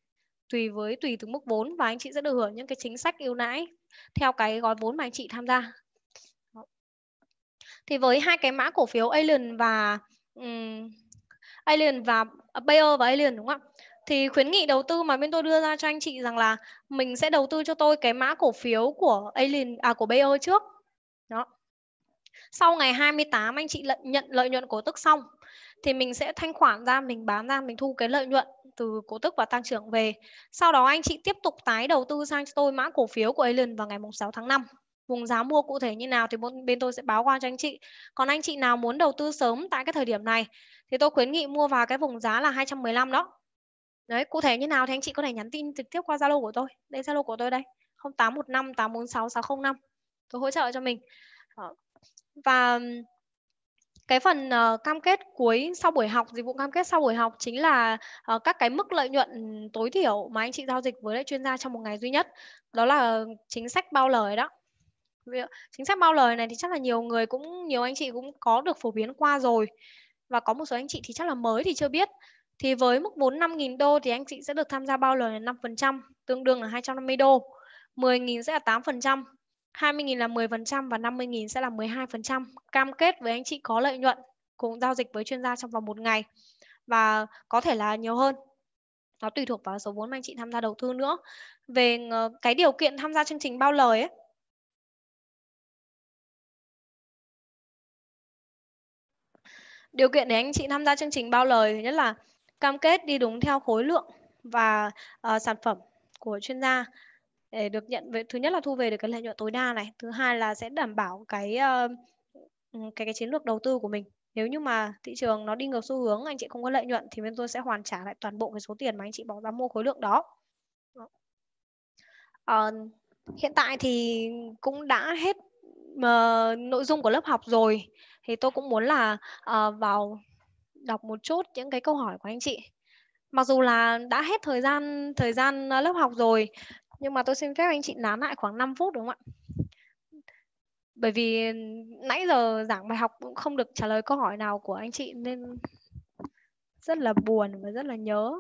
tùy với tùy từng mức vốn và anh chị sẽ được hưởng những cái chính sách ưu đãi theo cái gói vốn mà anh chị tham gia thì với hai cái mã cổ phiếu Alien và um, Alien và à, Bayer và Alien đúng không ạ thì khuyến nghị đầu tư mà bên tôi đưa ra cho anh chị rằng là mình sẽ đầu tư cho tôi cái mã cổ phiếu của Alien à của Bayer trước. Đó. Sau ngày 28 anh chị lợi, nhận lợi nhuận cổ tức xong thì mình sẽ thanh khoản ra, mình bán ra, mình thu cái lợi nhuận từ cổ tức và tăng trưởng về. Sau đó anh chị tiếp tục tái đầu tư sang cho tôi mã cổ phiếu của Alien vào ngày 6 tháng 5 vùng giá mua cụ thể như nào thì bên tôi sẽ báo qua cho anh chị. Còn anh chị nào muốn đầu tư sớm tại cái thời điểm này thì tôi khuyến nghị mua vào cái vùng giá là 215 đó đấy cụ thể như nào thì anh chị có thể nhắn tin trực tiếp qua zalo của tôi đây zalo của tôi đây không tám tám một năm bốn sáu 846 năm tôi hỗ trợ cho mình và cái phần uh, cam kết cuối sau buổi học dịch vụ cam kết sau buổi học chính là uh, các cái mức lợi nhuận tối thiểu mà anh chị giao dịch với lại chuyên gia trong một ngày duy nhất đó là chính sách bao lời đó chính sách bao lời này thì chắc là nhiều người cũng nhiều anh chị cũng có được phổ biến qua rồi và có một số anh chị thì chắc là mới thì chưa biết thì với mức vốn 5.000 đô thì anh chị sẽ được tham gia bao lời là 5%, tương đương là 250 đô. 10.000 sẽ là 8%, 20.000 là 10% và 50.000 sẽ là 12%. Cam kết với anh chị có lợi nhuận, cùng giao dịch với chuyên gia trong vòng một ngày và có thể là nhiều hơn. Nó tùy thuộc vào số vốn mà anh chị tham gia đầu tư nữa. Về ờ, cái điều kiện tham gia chương trình bao lời ấy, điều kiện để anh chị tham gia chương trình bao lời thứ nhất là cam kết đi đúng theo khối lượng và uh, sản phẩm của chuyên gia để được nhận về thứ nhất là thu về được cái lợi nhuận tối đa này thứ hai là sẽ đảm bảo cái uh, cái cái chiến lược đầu tư của mình nếu như mà thị trường nó đi ngược xu hướng anh chị không có lợi nhuận thì bên tôi sẽ hoàn trả lại toàn bộ cái số tiền mà anh chị bỏ ra mua khối lượng đó uh, hiện tại thì cũng đã hết uh, nội dung của lớp học rồi thì tôi cũng muốn là uh, vào đọc một chút những cái câu hỏi của anh chị mặc dù là đã hết thời gian thời gian ờ, lớp học rồi nhưng mà tôi xin phép anh chị nán lại khoảng 5 phút đúng không ạ bởi vì nãy giờ giảng bài học cũng không được trả lời câu hỏi nào của anh chị nên rất là buồn và rất là nhớ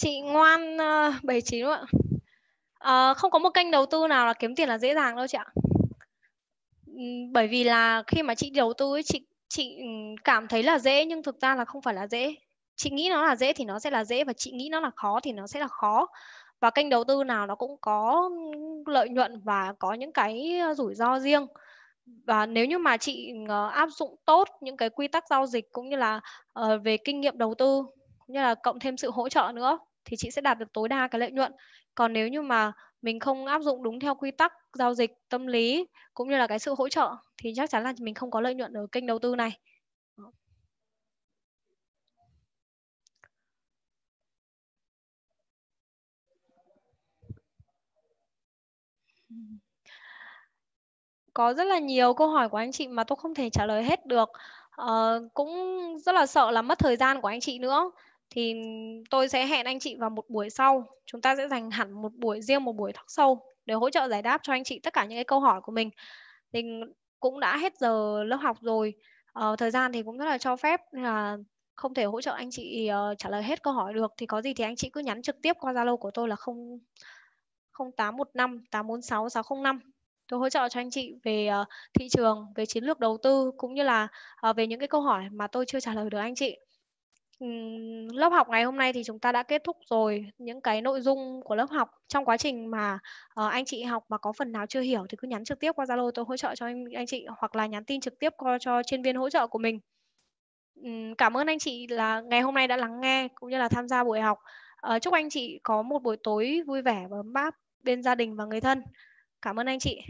chị ngoan ờ, uh, 79 ạ à, không có một kênh đầu tư nào là kiếm tiền là dễ dàng đâu chị ạ ừ, bởi vì là khi mà chị đầu tư ấy, chị chị ừ, cảm thấy là dễ nhưng thực ra là không phải là dễ chị nghĩ nó là dễ thì nó sẽ là dễ và chị nghĩ nó là khó thì nó sẽ là khó và kênh đầu tư nào nó cũng có lợi nhuận và có những cái rủi ro riêng và nếu như mà chị ờ, áp dụng tốt những cái quy tắc giao dịch cũng như là về kinh nghiệm đầu tư cũng như là cộng thêm sự hỗ trợ nữa thì chị sẽ đạt được tối đa cái lợi nhuận còn nếu như mà mình không áp dụng đúng theo quy tắc giao dịch tâm lý cũng như là cái sự hỗ trợ thì chắc chắn là mình không có lợi nhuận ở kênh đầu tư này có rất là nhiều câu hỏi của anh chị mà tôi không thể trả lời hết được uh, cũng rất là sợ là mất thời gian của anh chị nữa thì tôi sẽ hẹn anh chị vào một buổi sau chúng ta sẽ dành hẳn một buổi riêng một buổi thắc sâu để hỗ trợ giải đáp cho anh chị tất cả những cái câu hỏi của mình thì cũng đã hết giờ lớp học rồi ờ, thời gian thì cũng rất là cho phép là không thể hỗ trợ anh chị uh, trả lời hết câu hỏi được thì có gì thì anh chị cứ nhắn trực tiếp qua zalo của tôi là không không tám tám một năm bốn sáu sáu không năm tôi hỗ trợ cho anh chị về uh, thị trường về chiến lược đầu tư cũng như là uh, về những cái câu hỏi mà tôi chưa trả lời được anh chị lớp học ngày hôm nay thì chúng ta đã kết thúc rồi những cái nội dung của lớp học trong quá trình mà uh, anh chị học mà có phần nào chưa hiểu thì cứ nhắn trực tiếp qua zalo tôi hỗ trợ cho anh anh chị hoặc là nhắn tin trực tiếp qua cho chuyên viên hỗ trợ của mình um, cảm ơn anh chị là ngày hôm nay đã lắng nghe cũng như là tham gia buổi học uh, chúc anh chị có một buổi tối vui vẻ và ấm áp bên gia đình và người thân cảm ơn anh chị